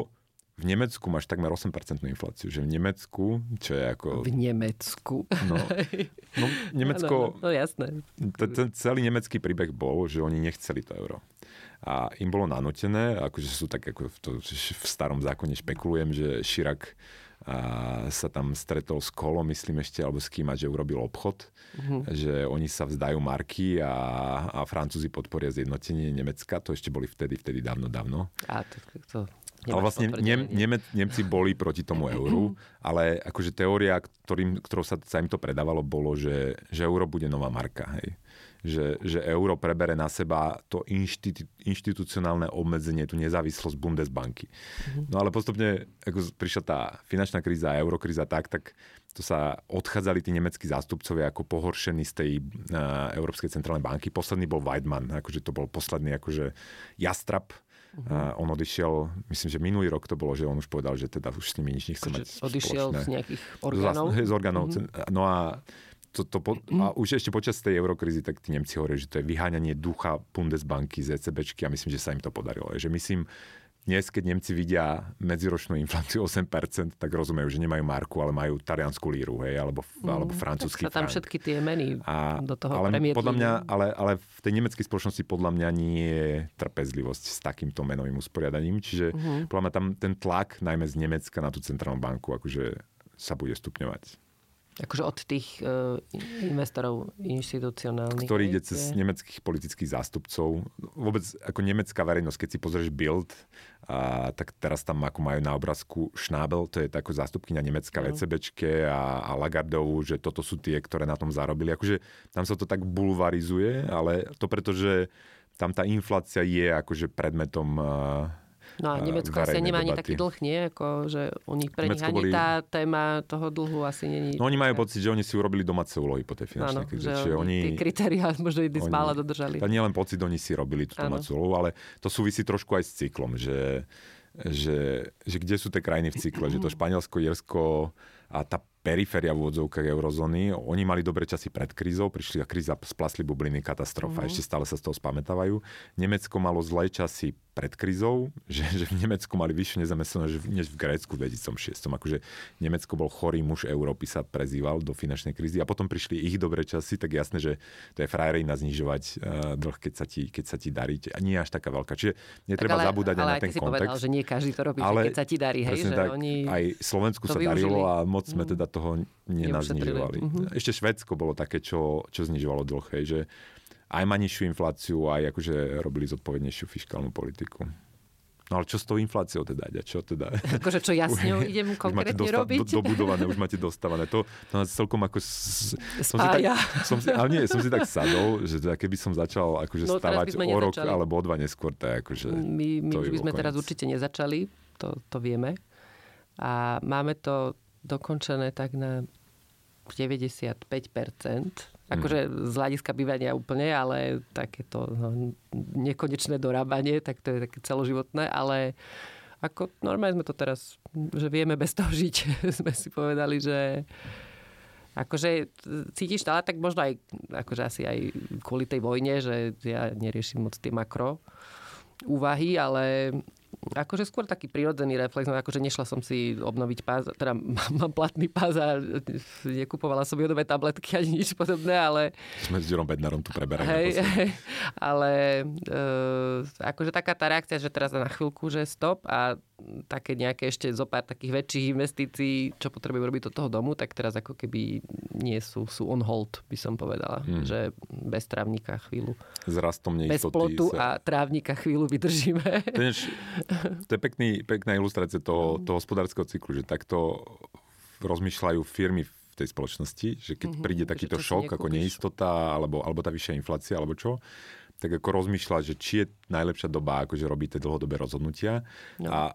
v Nemecku máš takmer 8% infláciu, že v Nemecku, čo je ako... V Nemecku. No, no Nemecko... No, no jasné. Ten celý nemecký príbeh bol, že oni nechceli to euro. A im bolo nanotené, akože sú tak ako v, to, v starom zákone špekulujem, že Širak a sa tam stretol s kolo, myslím ešte, alebo s kým, že urobil obchod, mm-hmm. že oni sa vzdajú marky a, a Francúzi podporia zjednotenie Nemecka, to ešte boli vtedy, vtedy dávno, dávno. A to, to ale vlastne Nem, Neme, Nemci boli proti tomu euru, mhm. ale akože teória, ktorým, ktorou sa, sa im to predávalo, bolo, že, že euro bude nová marka. Hej že, že euro prebere na seba to inštitu, inštitucionálne obmedzenie, tú nezávislosť Bundesbanky. Mm-hmm. No ale postupne, ako prišla tá finančná kríza a eurokríza tak, tak to sa odchádzali tí nemeckí zástupcovia ako pohoršení z tej uh, Európskej centrálnej banky. Posledný bol Weidmann, akože to bol posledný akože jastrap, Uh-huh. A on odišiel, myslím, že minulý rok to bolo, že on už povedal, že teda už s nimi nič nechce mať akože Odišiel spoločné. z nejakých orgánov? Z, z orgánov. Uh-huh. No a to, to po, mm. a už ešte počas tej eurokrízy, tak tí Nemci hovorili, že to je vyháňanie ducha Bundesbanky z ECBčky a myslím, že sa im to podarilo. Že myslím, dnes, keď Nemci vidia medziročnú infláciu 8%, tak rozumejú, že nemajú marku, ale majú taliansku líru, hej, alebo, mm, alebo francúzsky frank. tam všetky tie meny a, do toho ale podľa mňa, ale, ale v tej nemeckej spoločnosti podľa mňa nie je trpezlivosť s takýmto menovým usporiadaním, čiže mm-hmm. podľa mňa tam ten tlak najmä z Nemecka na tú centrálnu banku akože sa bude stupňovať. Akože od tých uh, investorov inštitucionálnych. Ktorý ide cez je... nemeckých politických zástupcov. Vôbec ako nemecká verejnosť, keď si pozrieš build, a, tak teraz tam ako majú na obrázku Schnabel, to je tako zástupkynia nemecká no. VCBčke a, a Lagardovu, že toto sú tie, ktoré na tom zarobili. Akože tam sa to tak bulvarizuje, ale to preto, že tam tá inflácia je akože predmetom uh, No a Nemecko asi nemá ani taký dlh, nie? Ako, že u nich pre nich ani boli... tá téma toho dlhu asi není. No oni majú pocit, že oni si urobili domáce úlohy po tej finančnej ano, kríze. Že oni... Tie kritériá možno idú mála dodržali. A nie len pocit, oni si robili tú domácu úlohu, ale to súvisí trošku aj s cyklom, že že, že kde sú tie krajiny v cykle, že to Španielsko, Jersko a tá periféria v eurozóny. Oni mali dobre časy pred krízou, prišli a kríza, splasli bubliny, katastrofa, mm ešte stále sa z toho spamätávajú. Nemecko malo zlé časy pred krízou, že, že v Nemecku mali vyššie nezamestnanosť než v Grécku v 2006. Akože Nemecko bol chorý muž Európy, sa prezýval do finančnej krízy a potom prišli ich dobré časy, tak jasné, že to je na znižovať uh, dlh, keď sa, ti, keď sa ti darí. A nie až taká veľká. Čiže netreba ale, zabúdať ale aj na ten kontext. povedal, že nie každý to robí, ale, že keď sa ti darí. Hej, že tak, oni aj Slovensku sa využili. darilo a moc sme mm. teda toho nenaznižovali. Uh-huh. Mhm. Ešte Švedsko bolo také, čo, čo znižovalo dlh, hej, že aj má nižšiu infláciu, aj akože robili zodpovednejšiu fiskálnu politiku. No ale čo s tou infláciou teda? A čo teda? Akože čo ja s ňou idem konkrétne dosta- robiť? Do, dobudované, už máte dostávané. To, to nás celkom ako... S, som si tak, som si, ale nie, som si tak sadol, že teda keby som začal akože no, stávať o rok alebo o dva neskôr, tak akože... My, my už by sme konec. teraz určite nezačali, to, to vieme. A máme to dokončené tak na 95%. Akože hmm. z hľadiska bývania úplne, ale takéto no, nekonečné dorábanie, tak to je také celoživotné, ale ako normálne sme to teraz, že vieme bez toho žiť, sme si povedali, že akože cítiš, ale tak možno aj, akože asi aj kvôli tej vojne, že ja neriešim moc tie makro úvahy, ale Akože skôr taký prirodzený reflex, no akože nešla som si obnoviť pás, teda mám platný pás a nekupovala som jodové tabletky ani nič podobné, ale... Sme s Jurom Bednarom tu preberali. Hej, hej, ale e, akože taká tá reakcia, že teraz na chvíľku, že stop a také nejaké ešte zo pár takých väčších investícií, čo potrebujú robiť do toho domu, tak teraz ako keby nie sú, sú on hold, by som povedala. Hmm. Že bez trávnika chvíľu. S rastom neistoty. Bez plotu sa... a trávnika chvíľu vydržíme. Tež, to je pekný, pekná ilustrácia toho, mhm. toho hospodárskeho cyklu, že takto rozmýšľajú firmy v tej spoločnosti, že keď mm-hmm, príde takýto šok, nekúpiš. ako neistota, alebo, alebo tá vyššia inflácia, alebo čo, tak ako rozmýšľa, že či je najlepšia doba akože robiť tie dlhodobé rozhodnutia no. a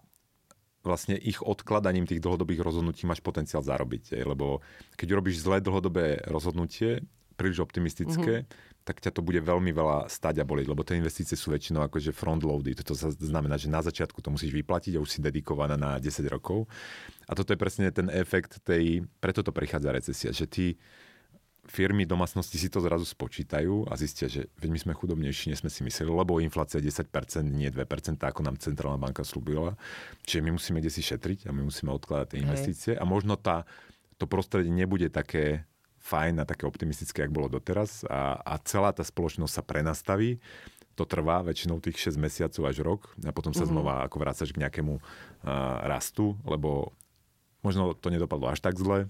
vlastne ich odkladaním tých dlhodobých rozhodnutí máš potenciál zarobiť. Je, lebo keď robíš zlé dlhodobé rozhodnutie, príliš optimistické, mm-hmm. tak ťa to bude veľmi veľa stať a boliť, lebo tie investície sú väčšinou akože front-loady. Toto sa znamená, že na začiatku to musíš vyplatiť a už si dedikovaná na 10 rokov. A toto je presne ten efekt tej, preto to prichádza recesia, že ty firmy domácnosti si to zrazu spočítajú a zistia, že veď my sme chudobnejší, než sme si mysleli, lebo inflácia je 10%, nie 2%, ako nám centrálna banka slúbila. Čiže my musíme kde si šetriť a my musíme odkladať tie investície Hej. a možno tá, to prostredie nebude také fajn a také optimistické, ako bolo doteraz a, a celá tá spoločnosť sa prenastaví to trvá väčšinou tých 6 mesiacov až rok a potom sa mm-hmm. znova ako vrácaš k nejakému uh, rastu, lebo možno to nedopadlo až tak zle,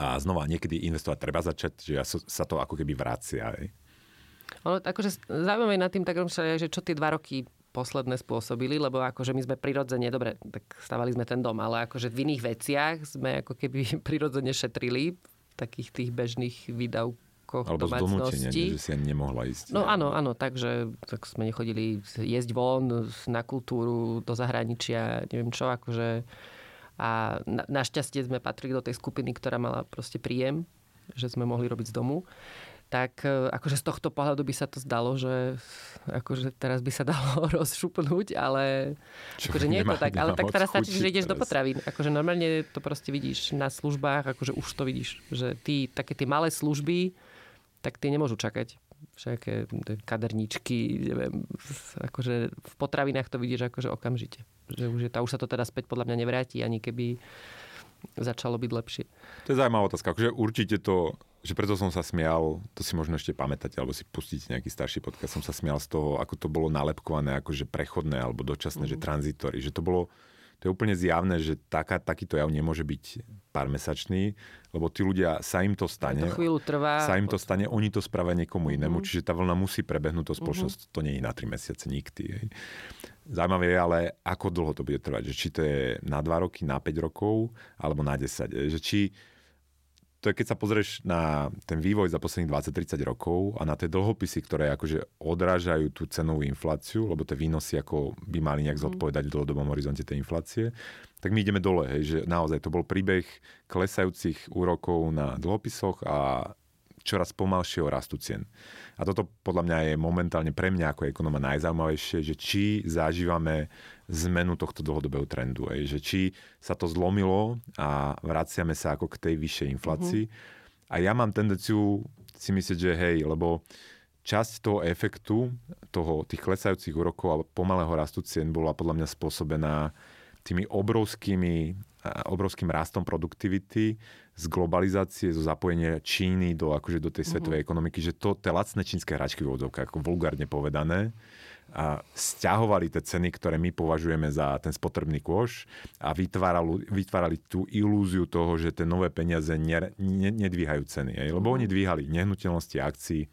a znova niekedy investovať treba začať, že sa to ako keby vracia. Aj. Ono, akože zaujímavé na tým tak rozmýšľať, že čo tie dva roky posledné spôsobili, lebo akože my sme prirodzene, dobre, tak stavali sme ten dom, ale akože v iných veciach sme ako keby prirodzene šetrili v takých tých bežných výdavkoch Alebo z donútenia, že si ani nemohla ísť. No áno, áno, takže tak sme nechodili jesť von, na kultúru, do zahraničia, neviem čo, akože a na, našťastie sme patrili do tej skupiny, ktorá mala proste príjem, že sme mohli robiť z domu. Tak e, akože z tohto pohľadu by sa to zdalo, že akože teraz by sa dalo rozšupnúť, ale Čo, akože nie nemá, je to tak. Ale tak teraz stačí, že ideš do potravín. Akože normálne to proste vidíš na službách, akože už to vidíš, že ty, také tie malé služby, tak tie nemôžu čakať všaké hm, kaderničky, neviem, akože v potravinách to vidíš akože okamžite. Že už, je, tá, už sa to teda späť podľa mňa nevráti, ani keby začalo byť lepšie. To je zaujímavá otázka. Akože určite to, že preto som sa smial, to si možno ešte pamätáte, alebo si pustíte nejaký starší podcast, som sa smial z toho, ako to bolo nalepkované, akože prechodné alebo dočasné, mm-hmm. že tranzitory, že to bolo to je úplne zjavné, že taká, takýto jav nemôže byť pár mesačný, lebo tí ľudia, sa im to stane. To chvíľu trvá. Sa im to stane, oni to spravia niekomu mhm. inému, mm. čiže tá vlna musí prebehnúť to mhm. spoločnosť. Mm-hmm. To nie je na 3 mesiace nikdy. Zaujímavé je ale, ako dlho to bude trvať. Že či to je na 2 roky, na 5 rokov, alebo na 10. Že či to je, keď sa pozrieš na ten vývoj za posledných 20-30 rokov a na tie dlhopisy, ktoré akože odrážajú tú cenovú infláciu, lebo tie výnosy ako by mali nejak mhm. zodpovedať v dlhodobom horizonte tej inflácie, tak my ideme dole, hej, že naozaj to bol príbeh klesajúcich úrokov na dlhopisoch a čoraz pomalšieho rastu cien. A toto podľa mňa je momentálne pre mňa ako ekonoma najzaujímavejšie, že či zažívame zmenu tohto dlhodobého trendu. Aj, že či sa to zlomilo a vraciame sa ako k tej vyššej inflácii. Mm-hmm. A ja mám tendenciu si myslieť, že hej, lebo časť toho efektu, toho, tých klesajúcich úrokov a pomalého rastu cien bola podľa mňa spôsobená tými obrovskými, obrovským rastom produktivity z globalizácie, zo zapojenia Číny do, akože do tej mm-hmm. svetovej mhm. ekonomiky, že to, tie lacné čínske hračky v ako vulgárne povedané, a stiahovali tie ceny, ktoré my považujeme za ten spotrebný kôš a vytvárali, vytvárali tú ilúziu toho, že tie nové peniaze ne, ne, nedvíhajú ceny. Lebo oni dvíhali nehnuteľnosti, akcií,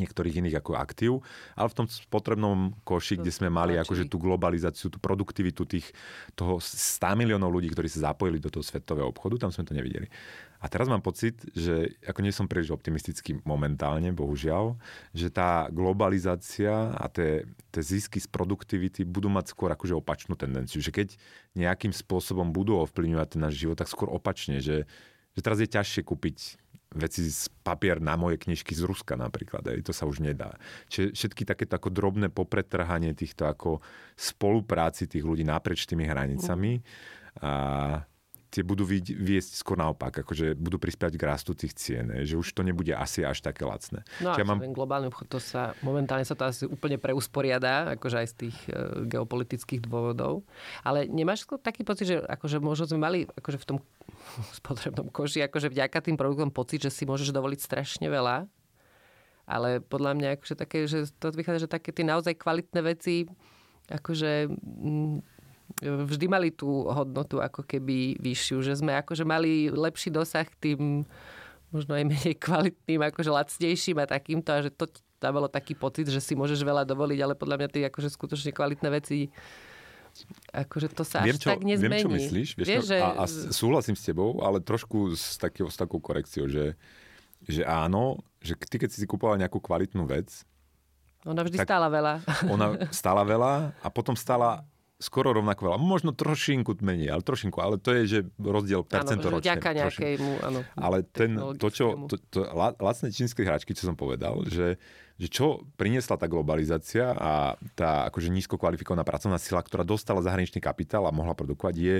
niektorých iných ako aktív, ale v tom potrebnom koši, kde sme mali akože tú globalizáciu, tú produktivitu tých toho 100 miliónov ľudí, ktorí sa zapojili do toho svetového obchodu, tam sme to nevideli. A teraz mám pocit, že ako nie som príliš optimistický momentálne, bohužiaľ, že tá globalizácia a tie, tie zisky z produktivity budú mať skôr akože opačnú tendenciu, že keď nejakým spôsobom budú ovplyvňovať ten náš život, tak skôr opačne, že, že teraz je ťažšie kúpiť veci z papier na moje knižky z Ruska napríklad. Aj, to sa už nedá. Čiže všetky takéto ako drobné popretrhanie týchto ako spolupráci tých ľudí naprieč tými hranicami a tie budú viesť skôr naopak, akože budú prispiať k rastu tých cien, že už to nebude asi až také lacné. No a ja mám... ten globálny obchod, to sa, momentálne sa to asi úplne preusporiada, akože aj z tých e, geopolitických dôvodov. Ale nemáš taký pocit, že akože možno sme mali akože v tom spotrebnom koši, akože vďaka tým produktom pocit, že si môžeš dovoliť strašne veľa, ale podľa mňa akože také, že to vychádza, že také tie naozaj kvalitné veci akože mm, vždy mali tú hodnotu ako keby vyššiu, že sme akože mali lepší dosah k tým možno aj menej kvalitným, akože lacnejším a takýmto a že to dávalo taký pocit, že si môžeš veľa dovoliť, ale podľa mňa tie akože skutočne kvalitné veci akože to sa viem, až čo, tak nezmení. Viem, čo myslíš, vieš, vieš že... a, a súhlasím s tebou, ale trošku s, takého, s takou korekciou, že, že áno, že ty keď si kupoval nejakú kvalitnú vec, ona vždy stála veľa. Ona stála veľa a potom stála skoro rovnako veľa. Možno trošinku menej, ale trošinku, ale to je, že rozdiel percentoročne. Áno, ďaká nejakému, áno. Ale ten, to, čo, to, to, lacné čínske hračky, čo som povedal, že, že čo priniesla tá globalizácia a tá akože nízko kvalifikovaná pracovná sila, ktorá dostala zahraničný kapitál a mohla produkovať, je,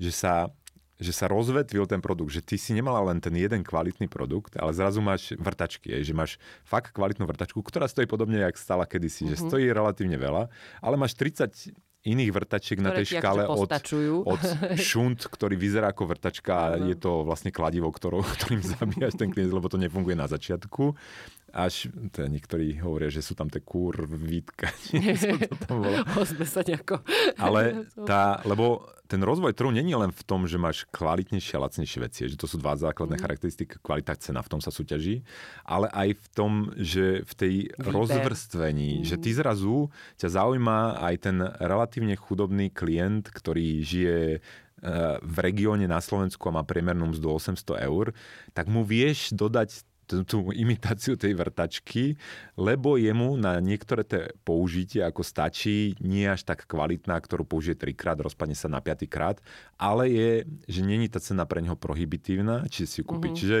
že sa že sa rozvetvil ten produkt, že ty si nemala len ten jeden kvalitný produkt, ale zrazu máš vrtačky, že máš fakt kvalitnú vrtačku, ktorá stojí podobne, jak stala kedysi, mm-hmm. že mhm. stojí relatívne veľa, ale máš 30 iných vrtačiek na tej akože škále od, od šunt, ktorý vyzerá ako vrtačka a je to vlastne kladivo, ktorou, ktorým zabíjaš ten klinec, lebo to nefunguje na začiatku až, teda niektorí hovoria, že sú tam tie kurvítka, to sa nejako. Ale tá, lebo ten rozvoj trhu není len v tom, že máš kvalitnejšie a lacnejšie veci, že to sú dva základné mm. charakteristiky, kvalita cena, v tom sa súťaží, ale aj v tom, že v tej Výber. rozvrstvení, mm. že mhm. ty zrazu ťa zaujíma aj ten relatívne chudobný klient, ktorý žije eh, v regióne na Slovensku a má priemernú mzdu 800 eur, tak mu vieš dodať tú imitáciu tej vrtačky, lebo jemu na niektoré tie použitie ako stačí nie až tak kvalitná, ktorú použije trikrát, rozpadne sa na piatýkrát, ale je, že není tá cena pre neho prohibitívna, či si ju kúpi. Mm-hmm. Čiže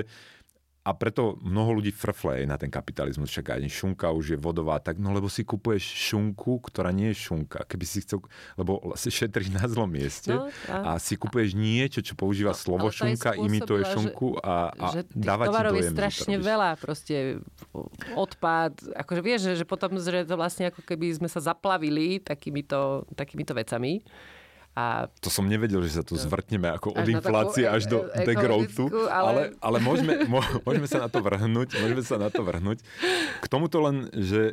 a preto mnoho ľudí frfle aj na ten kapitalizmus, však aj šunka už je vodová, tak no lebo si kupuješ šunku, ktorá nie je šunka, keby si chcel, lebo si šetríš na zlom mieste no, a, a si kupuješ a, niečo, čo používa no, slovo šunka, spôsobila, imituje šunku a, a že dáva ti dojem, je strašne veľa, proste odpad, akože vieš, že, že potom, že to vlastne ako keby sme sa zaplavili takýmito, takýmito vecami. A... To som nevedel, že sa tu zvrtneme ako od inflácie až do degrowthu, e- ale, ale môžeme, môžeme sa na to vrhnúť, môžeme sa na to vrhnúť. K tomuto len, že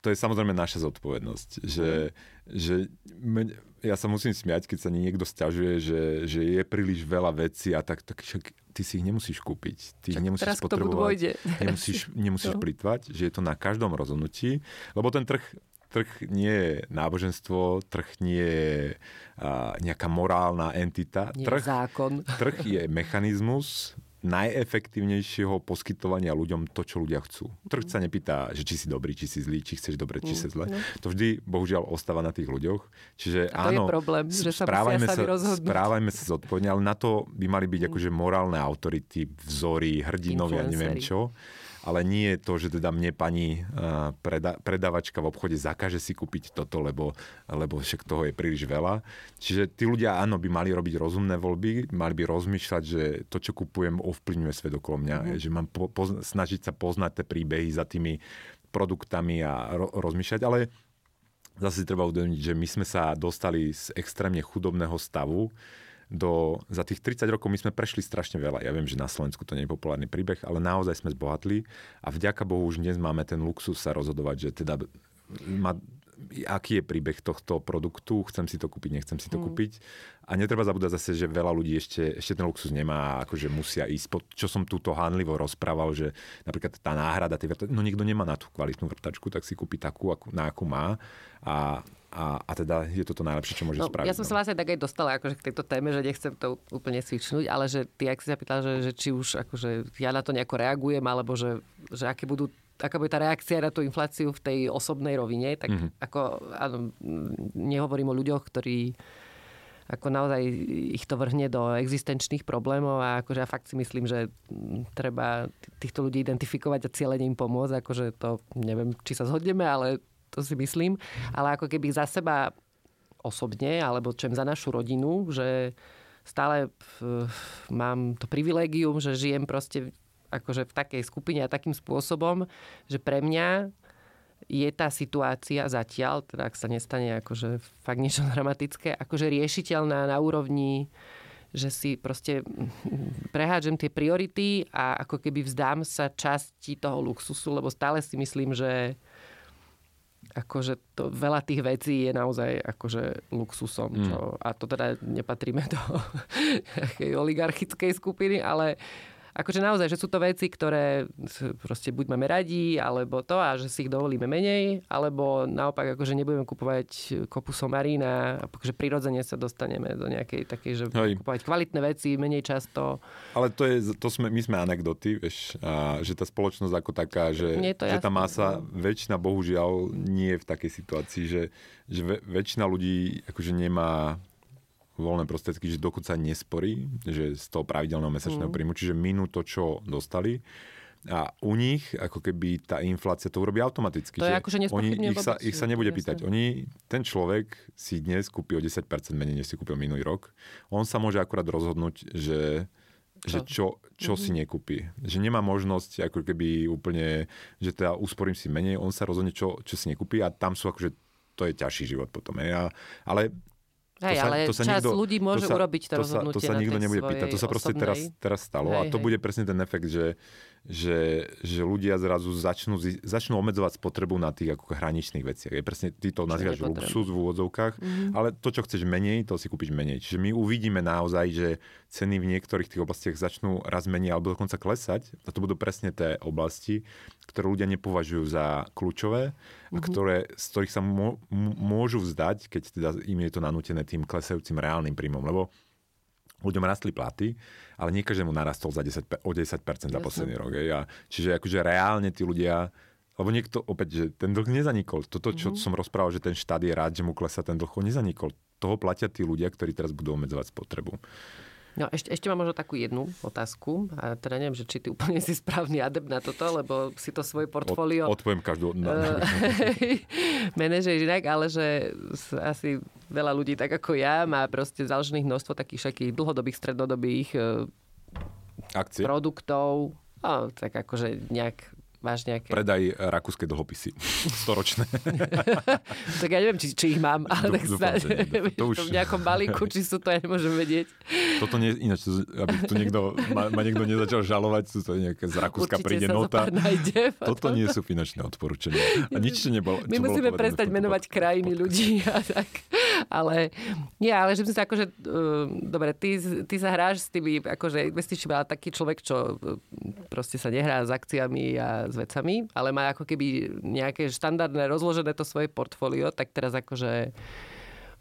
to je samozrejme naša zodpovednosť, že, mhm. že mne, ja sa musím smiať, keď sa niekto sťažuje, že, že je príliš veľa vecí a tak, tak však ty si ich nemusíš kúpiť, ty ich nemusíš teraz spotrebovať, nemusíš, nemusíš no. plitvať, že je to na každom rozhodnutí, lebo ten trh Trh nie je náboženstvo, trh nie je nejaká morálna entita. Nie trh, zákon. Trh je mechanizmus najefektívnejšieho poskytovania ľuďom to, čo ľudia chcú. Trh mhm. sa nepýta, že či si dobrý, či si zlý, či chceš dobre, či si mm, zle. No. To vždy, bohužiaľ, ostáva na tých ľuďoch. Čiže a to áno, je problém, že sa správajme sa, správajme sa zodpovedne, ale na to by mali byť mm. akože morálne autority, vzory, hrdinovia, neviem čo ale nie je to, že teda mne pani eh, preda- predavačka v obchode zakaže si kúpiť toto, lebo, lebo však toho je príliš veľa. Čiže tí ľudia áno by mali robiť rozumné voľby, mali by rozmýšľať, že to, čo kupujem, ovplyvňuje svet okolo mňa, mm-hmm. že mám po- pozna- snažiť sa poznať tie príbehy za tými produktami a ro- rozmýšľať, ale zase treba uvedomiť, že my sme sa dostali z extrémne chudobného stavu, do, za tých 30 rokov my sme prešli strašne veľa. Ja viem, že na Slovensku to nie je populárny príbeh, ale naozaj sme zbohatli a vďaka Bohu už dnes máme ten luxus sa rozhodovať, že teda ma, aký je príbeh tohto produktu, chcem si to kúpiť, nechcem si to mm. kúpiť. A netreba zabúdať zase, že veľa ľudí ešte, ešte ten luxus nemá, akože musia ísť. Po, čo som túto hánlivo rozprával, že napríklad tá náhrada tie vrta, no nikto nemá na tú kvalitnú vrtačku, tak si kúpi takú, akú, na akú má. A a, a teda je to to najlepšie, čo môže no, spraviť. Ja som no. sa vlastne tak aj dostala akože k tejto téme, že nechcem to úplne cvičnúť, ale že ty, ak si sa pýtala, že, že či už akože ja na to nejako reagujem, alebo že, že aké budú aká bude tá reakcia na tú infláciu v tej osobnej rovine, tak mm-hmm. ako, áno, nehovorím o ľuďoch, ktorí ako naozaj ich to vrhne do existenčných problémov a akože ja fakt si myslím, že treba týchto ľudí identifikovať a cieľene im pomôcť, akože to neviem, či sa zhodneme, ale to si myslím, ale ako keby za seba osobne, alebo čem za našu rodinu, že stále eh, mám to privilégium, že žijem proste akože v takej skupine a takým spôsobom, že pre mňa je tá situácia zatiaľ, teda ak sa nestane akože fakt niečo dramatické, akože riešiteľná na úrovni, že si proste hm, prehádžem tie priority a ako keby vzdám sa časti toho luxusu, lebo stále si myslím, že akože to, veľa tých vecí je naozaj akože luxusom. Mm. Čo, a to teda nepatríme do oligarchickej skupiny, ale akože naozaj, že sú to veci, ktoré proste buď máme radi, alebo to a že si ich dovolíme menej, alebo naopak akože nebudeme kupovať kopu somarína, akože prirodzene sa dostaneme do nejakej takej, že Hej. kupovať kvalitné veci menej často. Ale to je, to sme, my sme anekdoty, vieš, a, že tá spoločnosť ako taká, že, že tá masa, no. väčšina bohužiaľ nie je v takej situácii, že, že väčšina ľudí akože nemá voľné prostriedky, že dokud sa nesporí, že z toho pravidelného mesačného mm. príjmu, čiže minú to, čo dostali, a u nich ako keby tá inflácia to urobí automaticky. To že je že akože oni, ich, sa, ich sa nebude pýtať. Oni, ten človek si dnes kúpi o 10% menej, než si kúpil minulý rok. On sa môže akurát rozhodnúť, že že čo, čo mm-hmm. si mhm. nekúpi. Že nemá možnosť ako keby úplne, že teda usporím si menej, on sa rozhodne, čo, čo si nekúpi a tam sú akože, to je ťažší život potom. Ja, ale Hej, to sa, ale to sa čas nikto, ľudí môže to sa, urobiť to, to rozhodnutie. Sa, to sa nikto nebude pýtať. To sa proste osobnej... teraz, teraz stalo hej, a to hej. bude presne ten efekt, že že, že ľudia zrazu začnú, začnú obmedzovať spotrebu na tých ako hraničných veciach. Je presne, ty to nazývaš luxus v úvodzovkách, mm-hmm. ale to, čo chceš menej, to si kúpiš menej. Čiže my uvidíme naozaj, že ceny v niektorých tých oblastiach začnú raz menej alebo dokonca klesať. A to budú presne tie oblasti, ktoré ľudia nepovažujú za kľúčové mm-hmm. a mhm. ktoré, z ktorých sa mô, môžu vzdať, keď teda im je to nanútené tým klesajúcim reálnym príjmom. Lebo ľuďom rastli platy, ale nie každému narastol za 10, o 10% Jasne. za posledný rok. Je. A, čiže akože reálne tí ľudia lebo niekto, opäť, že ten dlh nezanikol. Toto, čo mm-hmm. som rozprával, že ten štát je rád, že mu klesá ten dlh, nezanikol. Toho platia tí ľudia, ktorí teraz budú obmedzovať spotrebu. No ešte, ešte mám možno takú jednu otázku. A teda neviem, že či ty úplne si správny adept na toto, lebo si to svoje portfólio... Od, odpoviem každú. No. Menežer inak, ale že asi veľa ľudí tak ako ja má proste založených množstvo takých všakých dlhodobých, strednodobých Akcie. produktov, No, tak akože nejak Máš nejaké? Predaj rakúske dlhopisy. Storočné. tak ja neviem, či, či ich mám, ale tak sa to už... v nejakom balíku, či sú to, ja nemôžem vedieť. Toto nie, ináč, aby tu niekto, ma, ma niekto nezačal žalovať, sú to nejaké z Rakúska Určite príde nota. Nájde, toto toto nie sú finančné odporúčania. A nič čo nebolo. My musíme prestať menovať krajiny ľudí a tak ale nie, ale že by som sa akože, uh, dobre, ty, ty sa hráš s tými akože investičnými, ale taký človek, čo eh, proste sa nehrá s akciami a s vecami, ale má ako keby nejaké štandardné rozložené to svoje portfólio, tak teraz akože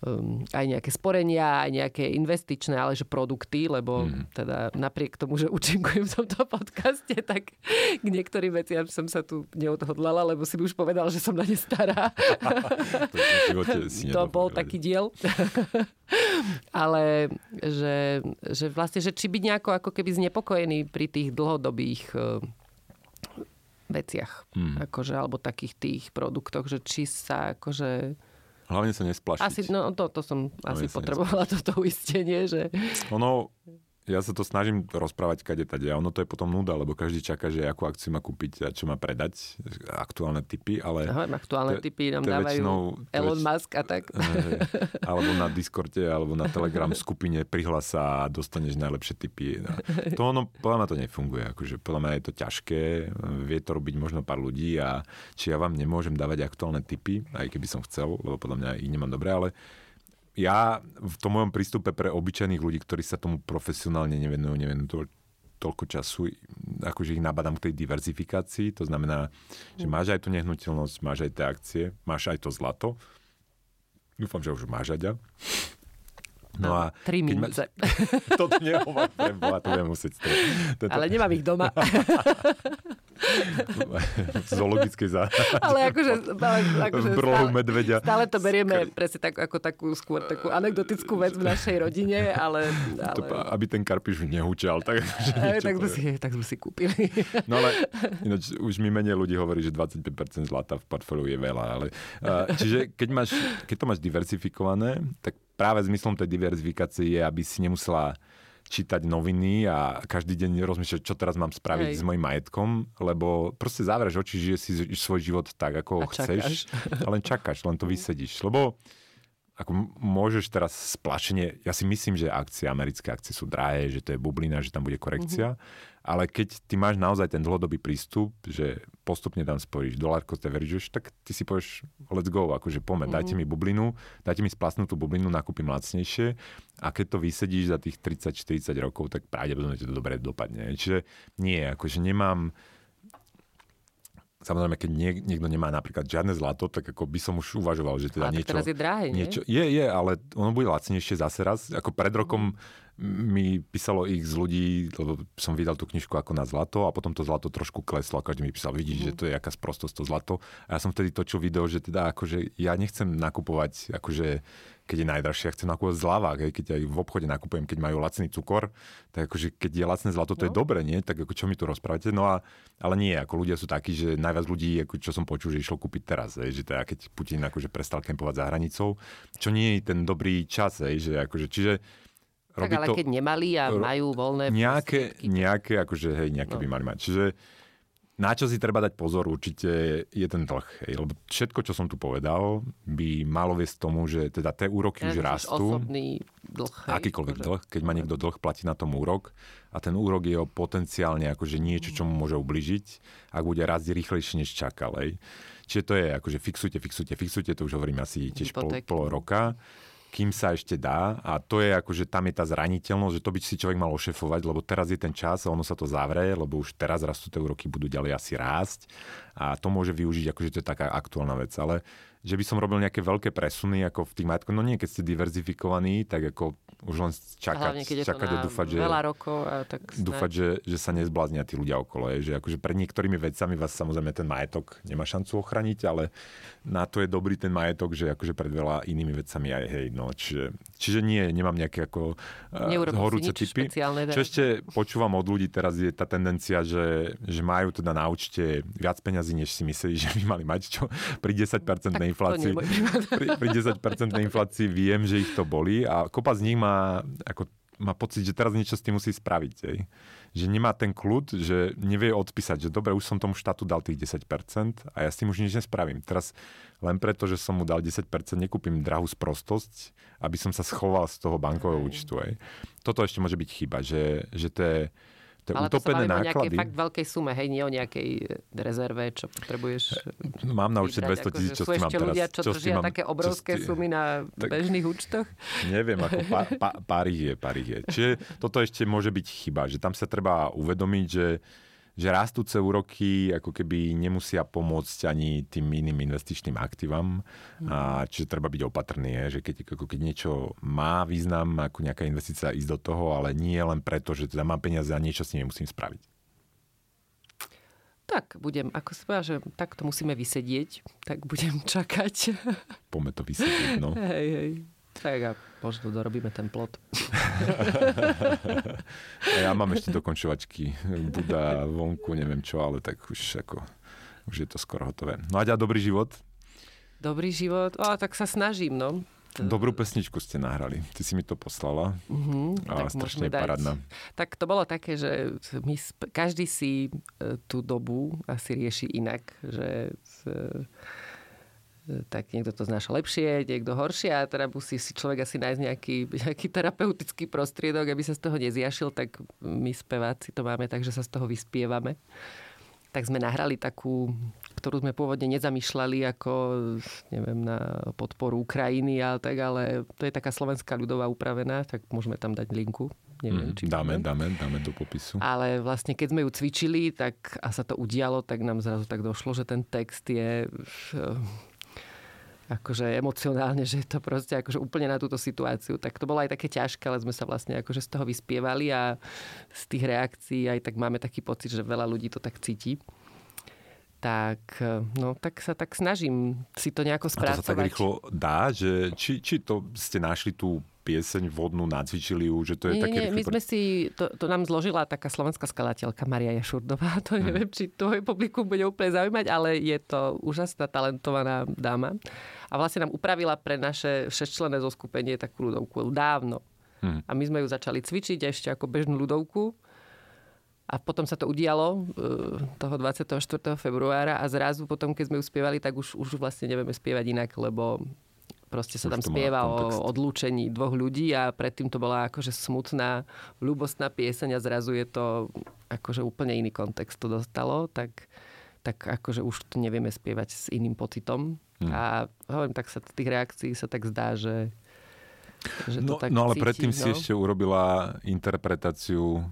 Ehm, aj nejaké sporenia, aj nejaké investičné, ale že produkty, lebo mm. teda napriek tomu, že účinkujem v tomto podcaste, tak k niektorým veciam som sa tu neodhodlala, lebo si by už povedal, že som na ne stará. to, to bol taký diel. ale že, že vlastne, že či byť nejako ako keby znepokojený pri tých dlhodobých ehm, veciach, hmm. akože, alebo takých tých produktoch, že či sa akože Hlavne sa nesplašiť. Asi, no to, to som no, asi potrebovala toto uistenie, že... Ono, ja sa to snažím rozprávať kade tade a ono to je potom nuda, lebo každý čaká, že akú akciu má kúpiť a čo má predať, aktuálne typy, ale... Ahoj, aktuálne te, typy nám dávajú väčšinou, Elon väč... Musk a tak. alebo na Discorde, alebo na Telegram skupine prihlasa a dostaneš najlepšie typy. No. To ono, podľa mňa to nefunguje, akože podľa mňa je to ťažké, vie to robiť možno pár ľudí a či ja vám nemôžem dávať aktuálne typy, aj keby som chcel, lebo podľa mňa ich nemám dobré, ale ja v tom mojom prístupe pre obyčajných ľudí, ktorí sa tomu profesionálne nevenujú, nevenujú to, toľko času, akože ich nabadám k tej diverzifikácii, to znamená, že mm. máš aj tú nehnuteľnosť, máš aj tie akcie, máš aj to zlato. Dúfam, že už máš aj no, no a... Tri minúce. Ma... Toto nehovorím, to budem musieť. Toto. Ale nemám ich doma. zoologickej záhrade. Ale akože, ale akože stále, akože medvedia. stále to berieme Skr... presne tak, ako takú skôr takú anekdotickú vec v našej rodine, ale... ale... To, aby ten karpiš nehučal. Tak, že Aj, tak, sme si, tak sme si kúpili. No ale ináč, už mi menej ľudí hovorí, že 25% zlata v portfóliu je veľa. Ale, čiže keď, máš, keď to máš diversifikované, tak práve zmyslom tej diverzifikácie je, aby si nemusela čítať noviny a každý deň rozmýšľať, čo teraz mám spraviť Hej. s mojim majetkom, lebo proste zavraš oči, že si svoj život tak, ako a chceš. Čakáš. A len čakáš, len to mhm. vysedíš. Lebo ako môžeš teraz splašenie, ja si myslím, že akcie, americké akcie sú drahé, že to je bublina, že tam bude korekcia. Mm-hmm ale keď ty máš naozaj ten dlhodobý prístup, že postupne tam sporíš te steverizuješ, tak ty si povieš, let's go, akože pomer, mm-hmm. dajte mhm. mi bublinu, dajte mi splasnutú bublinu, nakúpim lacnejšie a keď to vysedíš za tých 30-40 rokov, tak pravdepodobne to dobre dopadne. Čiže nie, akože nemám samozrejme, keď niek- niekto nemá napríklad žiadne zlato, tak ako by som už uvažoval, že teda a niečo... teraz je drahé, nie? Niečo, je, je, ale ono bude lacnejšie zase raz. Ako pred rokom mm mi písalo ich z ľudí, lebo som vydal tú knižku ako na zlato a potom to zlato trošku kleslo a každý mi písal, vidíš, mm. že to je jaká sprostosť to zlato. A ja som vtedy točil video, že teda akože ja nechcem nakupovať, akože keď je najdražšie, ja chcem nakupovať z zľavách, hej, keď aj v obchode nakupujem, keď majú lacný cukor, tak akože keď je lacné zlato, to no. je dobre, nie? Tak ako čo mi tu rozprávate? No a, ale nie, ako ľudia sú takí, že najviac ľudí, ako čo som počul, že išlo kúpiť teraz, hej, že teda keď Putin akože prestal kempovať za hranicou, čo nie je ten dobrý čas, hej, že akože, čiže Robí tak ale to, keď nemali a majú voľné nejaké, prostriedky. Nejaké, akože, hej, nejaké no. by mali mať. Čiže na čo si treba dať pozor určite je ten dlh. Hej, lebo všetko, čo som tu povedal, by malo viesť tomu, že teda tie úroky ja, už rastú. Osobný dlh. Hej, akýkoľvek akože. dlh. Keď má niekto dlh, platí na tom úrok. A ten úrok je o potenciálne akože niečo, čo mu môže ubližiť, ak bude raz rýchlejšie, než čakal. Hej. Čiže to je akože fixujte, fixujte, fixujte, to už hovorím asi tiež pol, pol roka kým sa ešte dá a to je akože tam je tá zraniteľnosť, že to by si človek mal ošefovať, lebo teraz je ten čas a ono sa to zavrie, lebo už teraz rastú tie úroky, budú ďalej asi rásť a to môže využiť, akože to je taká aktuálna vec, ale že by som robil nejaké veľké presuny ako v tých majetkoch. No nie, keď ste diverzifikovaní, tak ako už len čakať, Hlavne, čakať a dúfať, že, veľa rokov, a eh, tak dúfať že, že, sa nezbláznia tí ľudia okolo. Je, že akože pred niektorými vecami vás samozrejme ten majetok nemá šancu ochraniť, ale na to je dobrý ten majetok, že akože pred veľa inými vecami aj hej. No, čiže, čiže nie, nemám nejaké ako uh, horúce typy. Čo ešte počúvam od ľudí teraz je tá tendencia, že, že majú teda na účte viac peňazí, než si mysleli, že by mali mať, čo pri 10% 10 inflácii, pri, pri 10 inflácii viem, že ich to boli a kopa z nich má ako má pocit, že teraz niečo s tým musí spraviť. Jej. Že nemá ten kľud, že nevie odpísať, že dobre, už som tomu štátu dal tých 10% a ja s tým už nič nespravím. Teraz len preto, že som mu dal 10%, nekúpim drahú sprostosť, aby som sa schoval z toho bankového účtu. Jej. Toto ešte môže byť chyba, že, že to je to je Ale utopené to sa náklady. o nejakej fakt veľkej sume, hej, nie o nejakej eh, rezerve, čo potrebuješ eh, Mám na účte 200 akože tisíc, čo, čo si mám teraz. ľudia, čo, čo držia mám, také obrovské si... sumy na tak... bežných účtoch? Neviem, ako pa, pa, pár je, pár je. Čiže toto ešte môže byť chyba, že tam sa treba uvedomiť, že že rastúce úroky ako keby nemusia pomôcť ani tým iným investičným aktívam. Mm. A, čiže treba byť opatrný, je, že keď, ako keď niečo má význam, ako nejaká investícia ísť do toho, ale nie len preto, že teda mám peniaze a niečo s nimi musím spraviť. Tak, budem, ako si povedal, že takto musíme vysedieť, tak budem čakať. Pome to vysedieť, no. Hej, hej. Tak a možno dorobíme ten plot. a ja mám ešte dokončovačky. Buda, vonku, neviem čo, ale tak už ako, už je to skoro hotové. No a ďa dobrý život. Dobrý život, o, tak sa snažím, no. Dobrú pesničku ste nahrali. Ty si mi to poslala. Uh-huh, a strašne paradná. Tak to bolo také, že my, každý si e, tú dobu asi rieši inak. Že e, tak niekto to znáša lepšie, niekto horšie a teda musí si človek asi nájsť nejaký, nejaký terapeutický prostriedok, aby sa z toho nezjašil, tak my speváci to máme tak, že sa z toho vyspievame. Tak sme nahrali takú, ktorú sme pôvodne nezamýšľali ako, neviem, na podporu Ukrajiny, ale tak, ale to je taká slovenská ľudová upravená, tak môžeme tam dať linku. Neviem, mm, či dáme, dáme, dáme do popisu. Ale vlastne, keď sme ju cvičili tak, a sa to udialo, tak nám zrazu tak došlo, že ten text je akože emocionálne, že je to proste akože úplne na túto situáciu. Tak to bolo aj také ťažké, ale sme sa vlastne akože z toho vyspievali a z tých reakcií aj tak máme taký pocit, že veľa ľudí to tak cíti tak, e, no, tak sa tak snažím si to nejako spracovať. A to sa tak rýchlo dá, že či, či to ste našli tú pieseň vodnú nacvičili ju, že to je nie, také... Nie, my sme si, to, to, nám zložila taká slovenská skladateľka Maria Jašurdová, to hm. neviem, či tvoje publikum bude úplne zaujímať, ale je to úžasná, talentovaná dáma. A vlastne nám upravila pre naše šestčlené zoskupenie takú ľudovku dávno. Hmm. A my sme ju začali cvičiť ešte ako bežnú ľudovku. A potom sa to udialo eh, toho 24. februára a zrazu potom, keď sme uspievali, tak už, už vlastne nevieme spievať inak, lebo Proste sa Už tam spieva o odlúčení dvoch ľudí a predtým to bola akože smutná, ľubostná pieseň a zrazu je to akože úplne iný kontext to dostalo, tak, tak akože už to nevieme spievať s iným pocitom. Hmm. A hovorím, tak sa tých reakcií sa tak zdá, že, že to no, tak No ale cíti, predtým no. si ešte urobila interpretáciu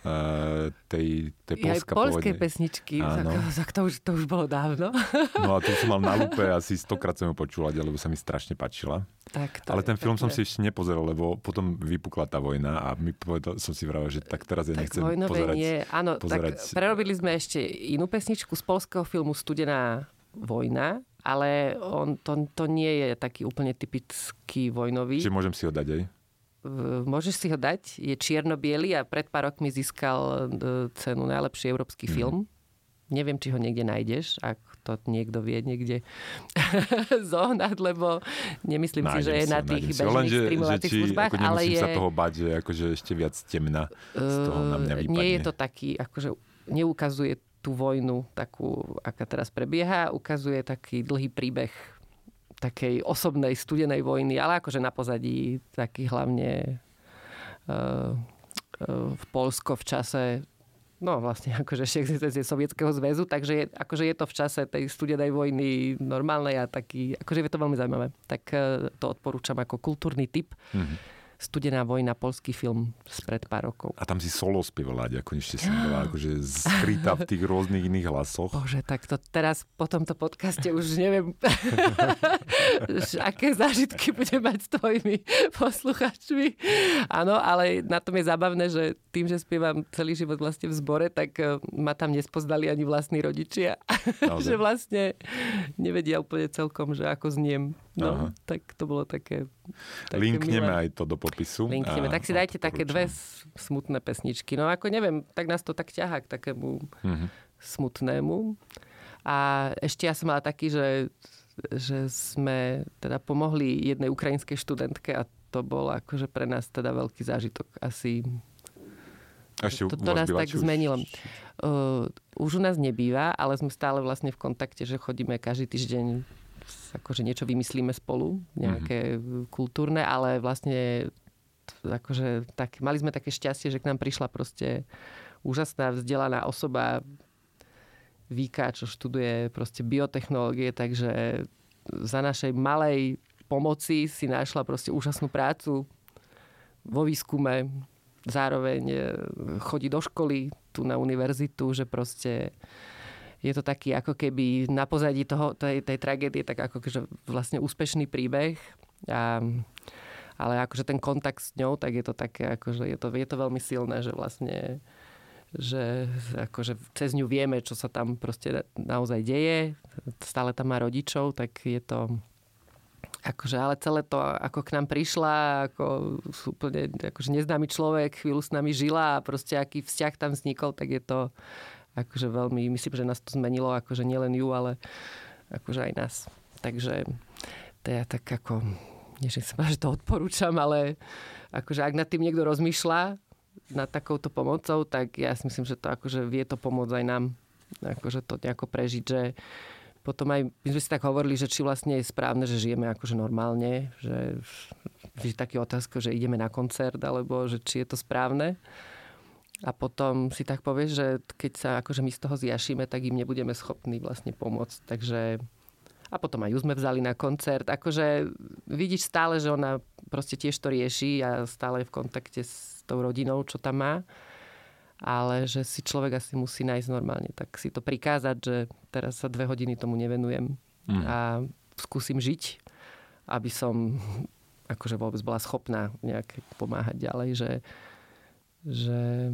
uh, tej, tej Polska. polskej pesničky, Áno. tak, to, už, to už bolo dávno. No a to som mal na lupe, asi stokrát som ju počula, lebo sa mi strašne páčila. Tak to Ale ten je, film som je. si ešte nepozeral, lebo potom vypukla tá vojna a my povedal, som si vravel, že tak teraz ja nechcem tak pozerať. Nie. Áno, pozerať. tak prerobili sme ešte inú pesničku z polského filmu Studená vojna, ale on, to, to nie je taký úplne typický vojnový. Čiže môžem si ho dať aj? môžeš si ho dať, je čierno a pred pár rokmi získal e, cenu najlepší európsky mm. film. Neviem, či ho niekde nájdeš, ak to niekto vie niekde zohnať, lebo nemyslím nájdem si, že je na tých si, bežných streamovacích službách, ako ale je... sa toho bať, že akože ešte viac temná z toho na mňa vypadne. Nie je to taký, akože neukazuje tú vojnu takú, aká teraz prebieha, ukazuje taký dlhý príbeh takej osobnej studenej vojny, ale akože na pozadí taký hlavne e, e, v Polsko v čase no vlastne akože existencie Sovietskeho zväzu, takže je, akože je to v čase tej studenej vojny normálnej a taký, akože je to veľmi zaujímavé. Tak eh, to odporúčam ako kultúrny typ. Mm-hmm. Studená vojna, polský film spred pár rokov. A tam si solo spievala, a konečne si bola akože skrytá v tých rôznych iných hlasoch. Bože, tak to teraz po tomto podcaste už neviem, aké zážitky budem mať s tvojimi posluchačmi. Áno, ale na tom je zábavné, že tým, že spievam celý život vlastne v zbore, tak eh, ma tam nespoznali ani vlastní rodičia. že vlastne nevedia úplne celkom, že ako zniem. No, Aha. tak to bolo také... také Linkneme milé. aj to do popisu. Linkneme. A, tak si dajte také dve smutné pesničky. No ako neviem, tak nás to tak ťahá k takému uh-huh. smutnému. A ešte ja som mala taký, že, že sme teda pomohli jednej ukrajinskej študentke a to bol akože pre nás teda veľký zážitok. Asi ešte to, to nás tak už... zmenilo. Uh, už u nás nebýva, ale sme stále vlastne v kontakte, že chodíme každý týždeň akože niečo vymyslíme spolu, nejaké mm-hmm. kultúrne, ale vlastne akože, tak, mali sme také šťastie, že k nám prišla proste úžasná vzdelaná osoba Víka, čo študuje proste biotechnológie, takže za našej malej pomoci si našla proste úžasnú prácu vo výskume, zároveň eh, chodí do školy, tu na univerzitu, že proste je to taký ako keby na pozadí toho, tej, tej tragédie tak ako keby vlastne úspešný príbeh. A, ale akože ten kontakt s ňou, tak je to také, akože je to, je to veľmi silné, že vlastne že akože cez ňu vieme, čo sa tam proste naozaj deje. Stále tam má rodičov, tak je to akože, ale celé to, ako k nám prišla, ako úplne akože neznámy človek, chvíľu s nami žila a proste aký vzťah tam vznikol, tak je to akože veľmi, myslím, že nás to zmenilo, akože nielen ju, ale akože aj nás. Takže to ja tak ako, nie že sa že to odporúčam, ale akože ak nad tým niekto rozmýšľa, nad takouto pomocou, tak ja si myslím, že to akože vie to pomôcť aj nám. Akože to nejako prežiť, že potom aj, my sme si tak hovorili, že či vlastne je správne, že žijeme akože normálne, že, je taký otázka, že ideme na koncert, alebo že či je to správne a potom si tak povieš, že keď sa akože my z toho zjašíme, tak im nebudeme schopní vlastne pomôcť. Takže a potom aj ju sme vzali na koncert. Akože vidíš stále, že ona proste tiež to rieši a stále je v kontakte s tou rodinou, čo tam má. Ale že si človek asi musí nájsť normálne, tak si to prikázať, že teraz sa dve hodiny tomu nevenujem mm. a skúsim žiť, aby som akože vôbec bola schopná nejak pomáhať ďalej, že že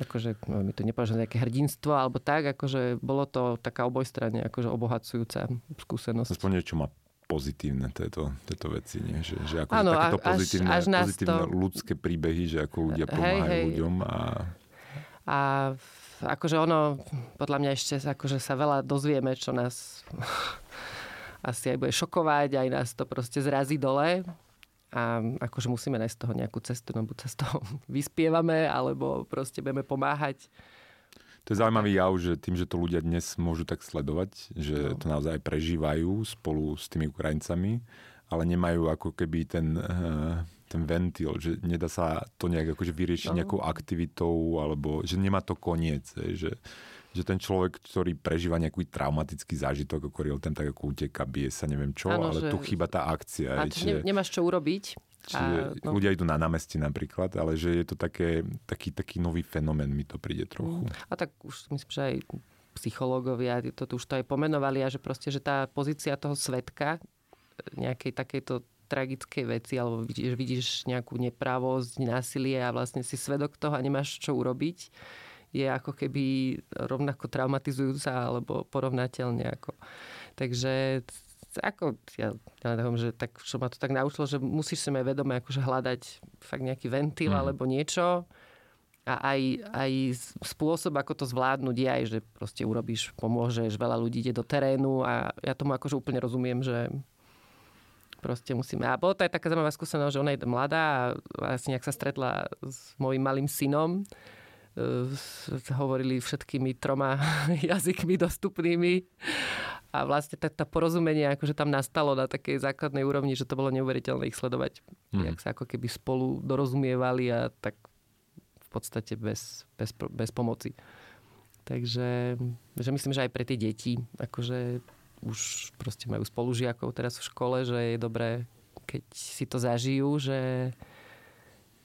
akože, no, mi to nepovedal, nejaké hrdinstvo, alebo tak, akože bolo to taká obojstranne akože obohacujúca skúsenosť. Aspoň niečo má pozitívne tieto, tieto veci, nie? Že, že ako ano, takéto až, pozitívne, až pozitívne to... ľudské príbehy, že ako ľudia pomáhajú hej, hej. ľuďom a... A akože ono, podľa mňa ešte akože sa veľa dozvieme, čo nás asi aj bude šokovať, aj nás to proste zrazí dole, a akože musíme nájsť z toho nejakú cestu, no buď sa z toho vyspievame, alebo proste budeme pomáhať. To je zaujímavý jav, že tým, že to ľudia dnes môžu tak sledovať, že no. to naozaj prežívajú spolu s tými Ukrajincami, ale nemajú ako keby ten, eh, ten ventil, že nedá sa to nejak akože vyriešiť no. nejakou aktivitou, alebo že nemá to koniec, že že ten človek, ktorý prežíva nejaký traumatický zážitok ako real ten tak ako uteka, bije sa, neviem čo, ano, ale že... tu chýba tá akcia. A čiže... Ne, nemáš čo urobiť. Čiže a, no. ľudia idú na námestie napríklad, ale že je to také, taký, taký nový fenomén, mi to príde trochu. Mm. A tak už myslím, že aj psychológovia to, už to aj pomenovali a že proste, že tá pozícia toho svetka e, nejakej takejto tragickej veci, alebo vidíš, vidíš nejakú nepravosť, násilie a vlastne si svedok toho a nemáš čo urobiť je ako keby rovnako traumatizujúca alebo porovnateľne. Ako. Takže ako, ja, ja neviem, že tak, čo ma to tak naučilo, že musíš si ma vedome akože hľadať fakt nejaký ventil mm. alebo niečo a aj, aj spôsob, ako to zvládnuť je aj, že proste urobíš, pomôžeš, veľa ľudí ide do terénu a ja tomu akože úplne rozumiem, že proste musíme. A bolo to aj taká zaujímavá skúsenosť, že ona je mladá a asi nejak sa stretla s mojim malým synom E, hovorili všetkými troma jazykmi dostupnými. A vlastne tá, tá porozumenie akože tam nastalo na takej základnej úrovni, že to bolo neuveriteľné ich sledovať. Mm. Jak sa ako keby spolu dorozumievali a tak v podstate bez, bez, bez pomoci. Takže že myslím, že aj pre tie deti, akože už proste majú spolužiakov teraz v škole, že je dobré, keď si to zažijú, že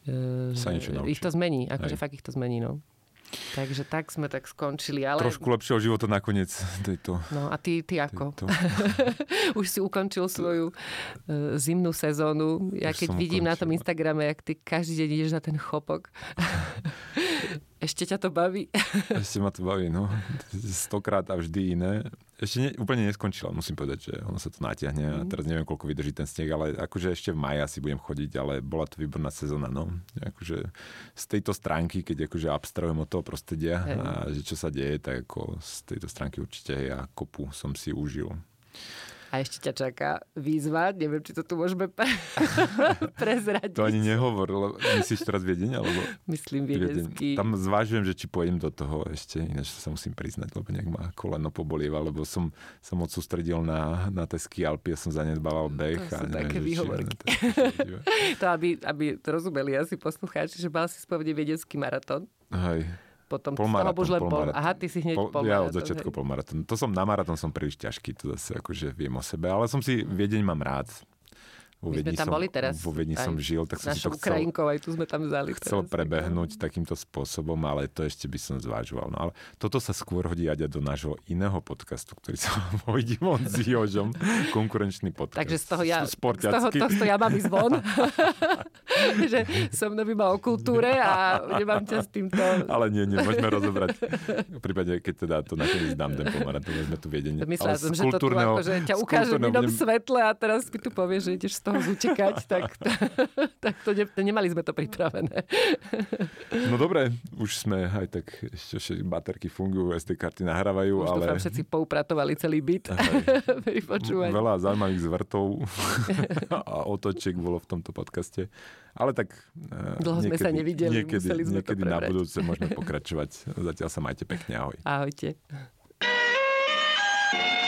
Ehm, sa niečo naučí. Ich to zmení, akože fakt ich to zmení, no. Takže tak sme tak skončili, ale... Trošku lepšieho života nakoniec tejto... No a ty, ty ako? Už si ukončil svoju uh, zimnú sezónu. Ja Už keď vidím ukončil. na tom Instagrame, jak ty každý deň ideš na ten chopok. Ešte ťa to baví? Ešte ma to baví, no. Stokrát a vždy iné ešte ne, úplne neskončila, musím povedať, že ono sa to natiahne a mhm. teraz neviem, koľko vydrží ten sneh, ale akože ešte v maji asi budem chodiť, ale bola to výborná sezóna, no. Akože z tejto stránky, keď akože abstrahujem od toho prostredia hey. a že čo sa deje, tak ako z tejto stránky určite ja kopu som si užil. A ešte ťa čaká výzva, neviem, či to tu môžeme prezradiť. To ani nehovor, lebo myslíš teraz Viedeň? Alebo... Myslím Viedeňský. Tam zvážujem, že či pôjdem do toho ešte, ináč sa musím priznať, lebo nejak ma koleno pobolieva, lebo som sa moc sústredil na, na tie ski Alpy, ja som zanedbával bech. No, to a sú neviem, také výhovorky. to, aby, aby rozumeli asi poslucháči, že mal si spovedieť Viedeňský maratón. Hej potom polmaratón, toho už len Pol, aha, ty si hneď pol, Ja od začiatku hej. polmaratón. To som na maratón som príliš ťažký, to zase akože viem o sebe, ale som si, mm. Viedeň mám rád, vo My sme tam som, boli teraz. Vo Viedni som žil, tak som si to chcel... aj tu sme tam vzali. Chcel teraz, prebehnúť tak. takýmto spôsobom, ale to ešte by som zvážoval. No ale toto sa skôr hodí aj do nášho iného podcastu, ktorý sa vojdi von s Jožom, konkurenčný podcast. Takže z toho ja, Sportiacky. z toho tohto ja mám ísť von. že so mnou by mal o kultúre a nemám ťa s týmto... ale nie, nie, môžeme rozobrať. V prípade, keď teda to nakoniec dám ten to sme tu viedenie. Myslela som, že to tu akože ťa ukážem v inom svetle a teraz mi tu povieš, že ideš z toho autobus utekať, tak, to, tak to ne, nemali sme to pripravené. No dobre, už sme aj tak, ešte všetky baterky fungujú, SD karty nahrávajú, už ale... Už všetci poupratovali celý byt Aj, Veľa zaujímavých zvrtov a otoček bolo v tomto podcaste. Ale tak... Eh, Dlho niekedy, sme sa nevideli, niekedy, museli sme Niekedy to na budúce môžeme pokračovať. Zatiaľ sa majte pekne, ahoj. Ahojte. Yeah.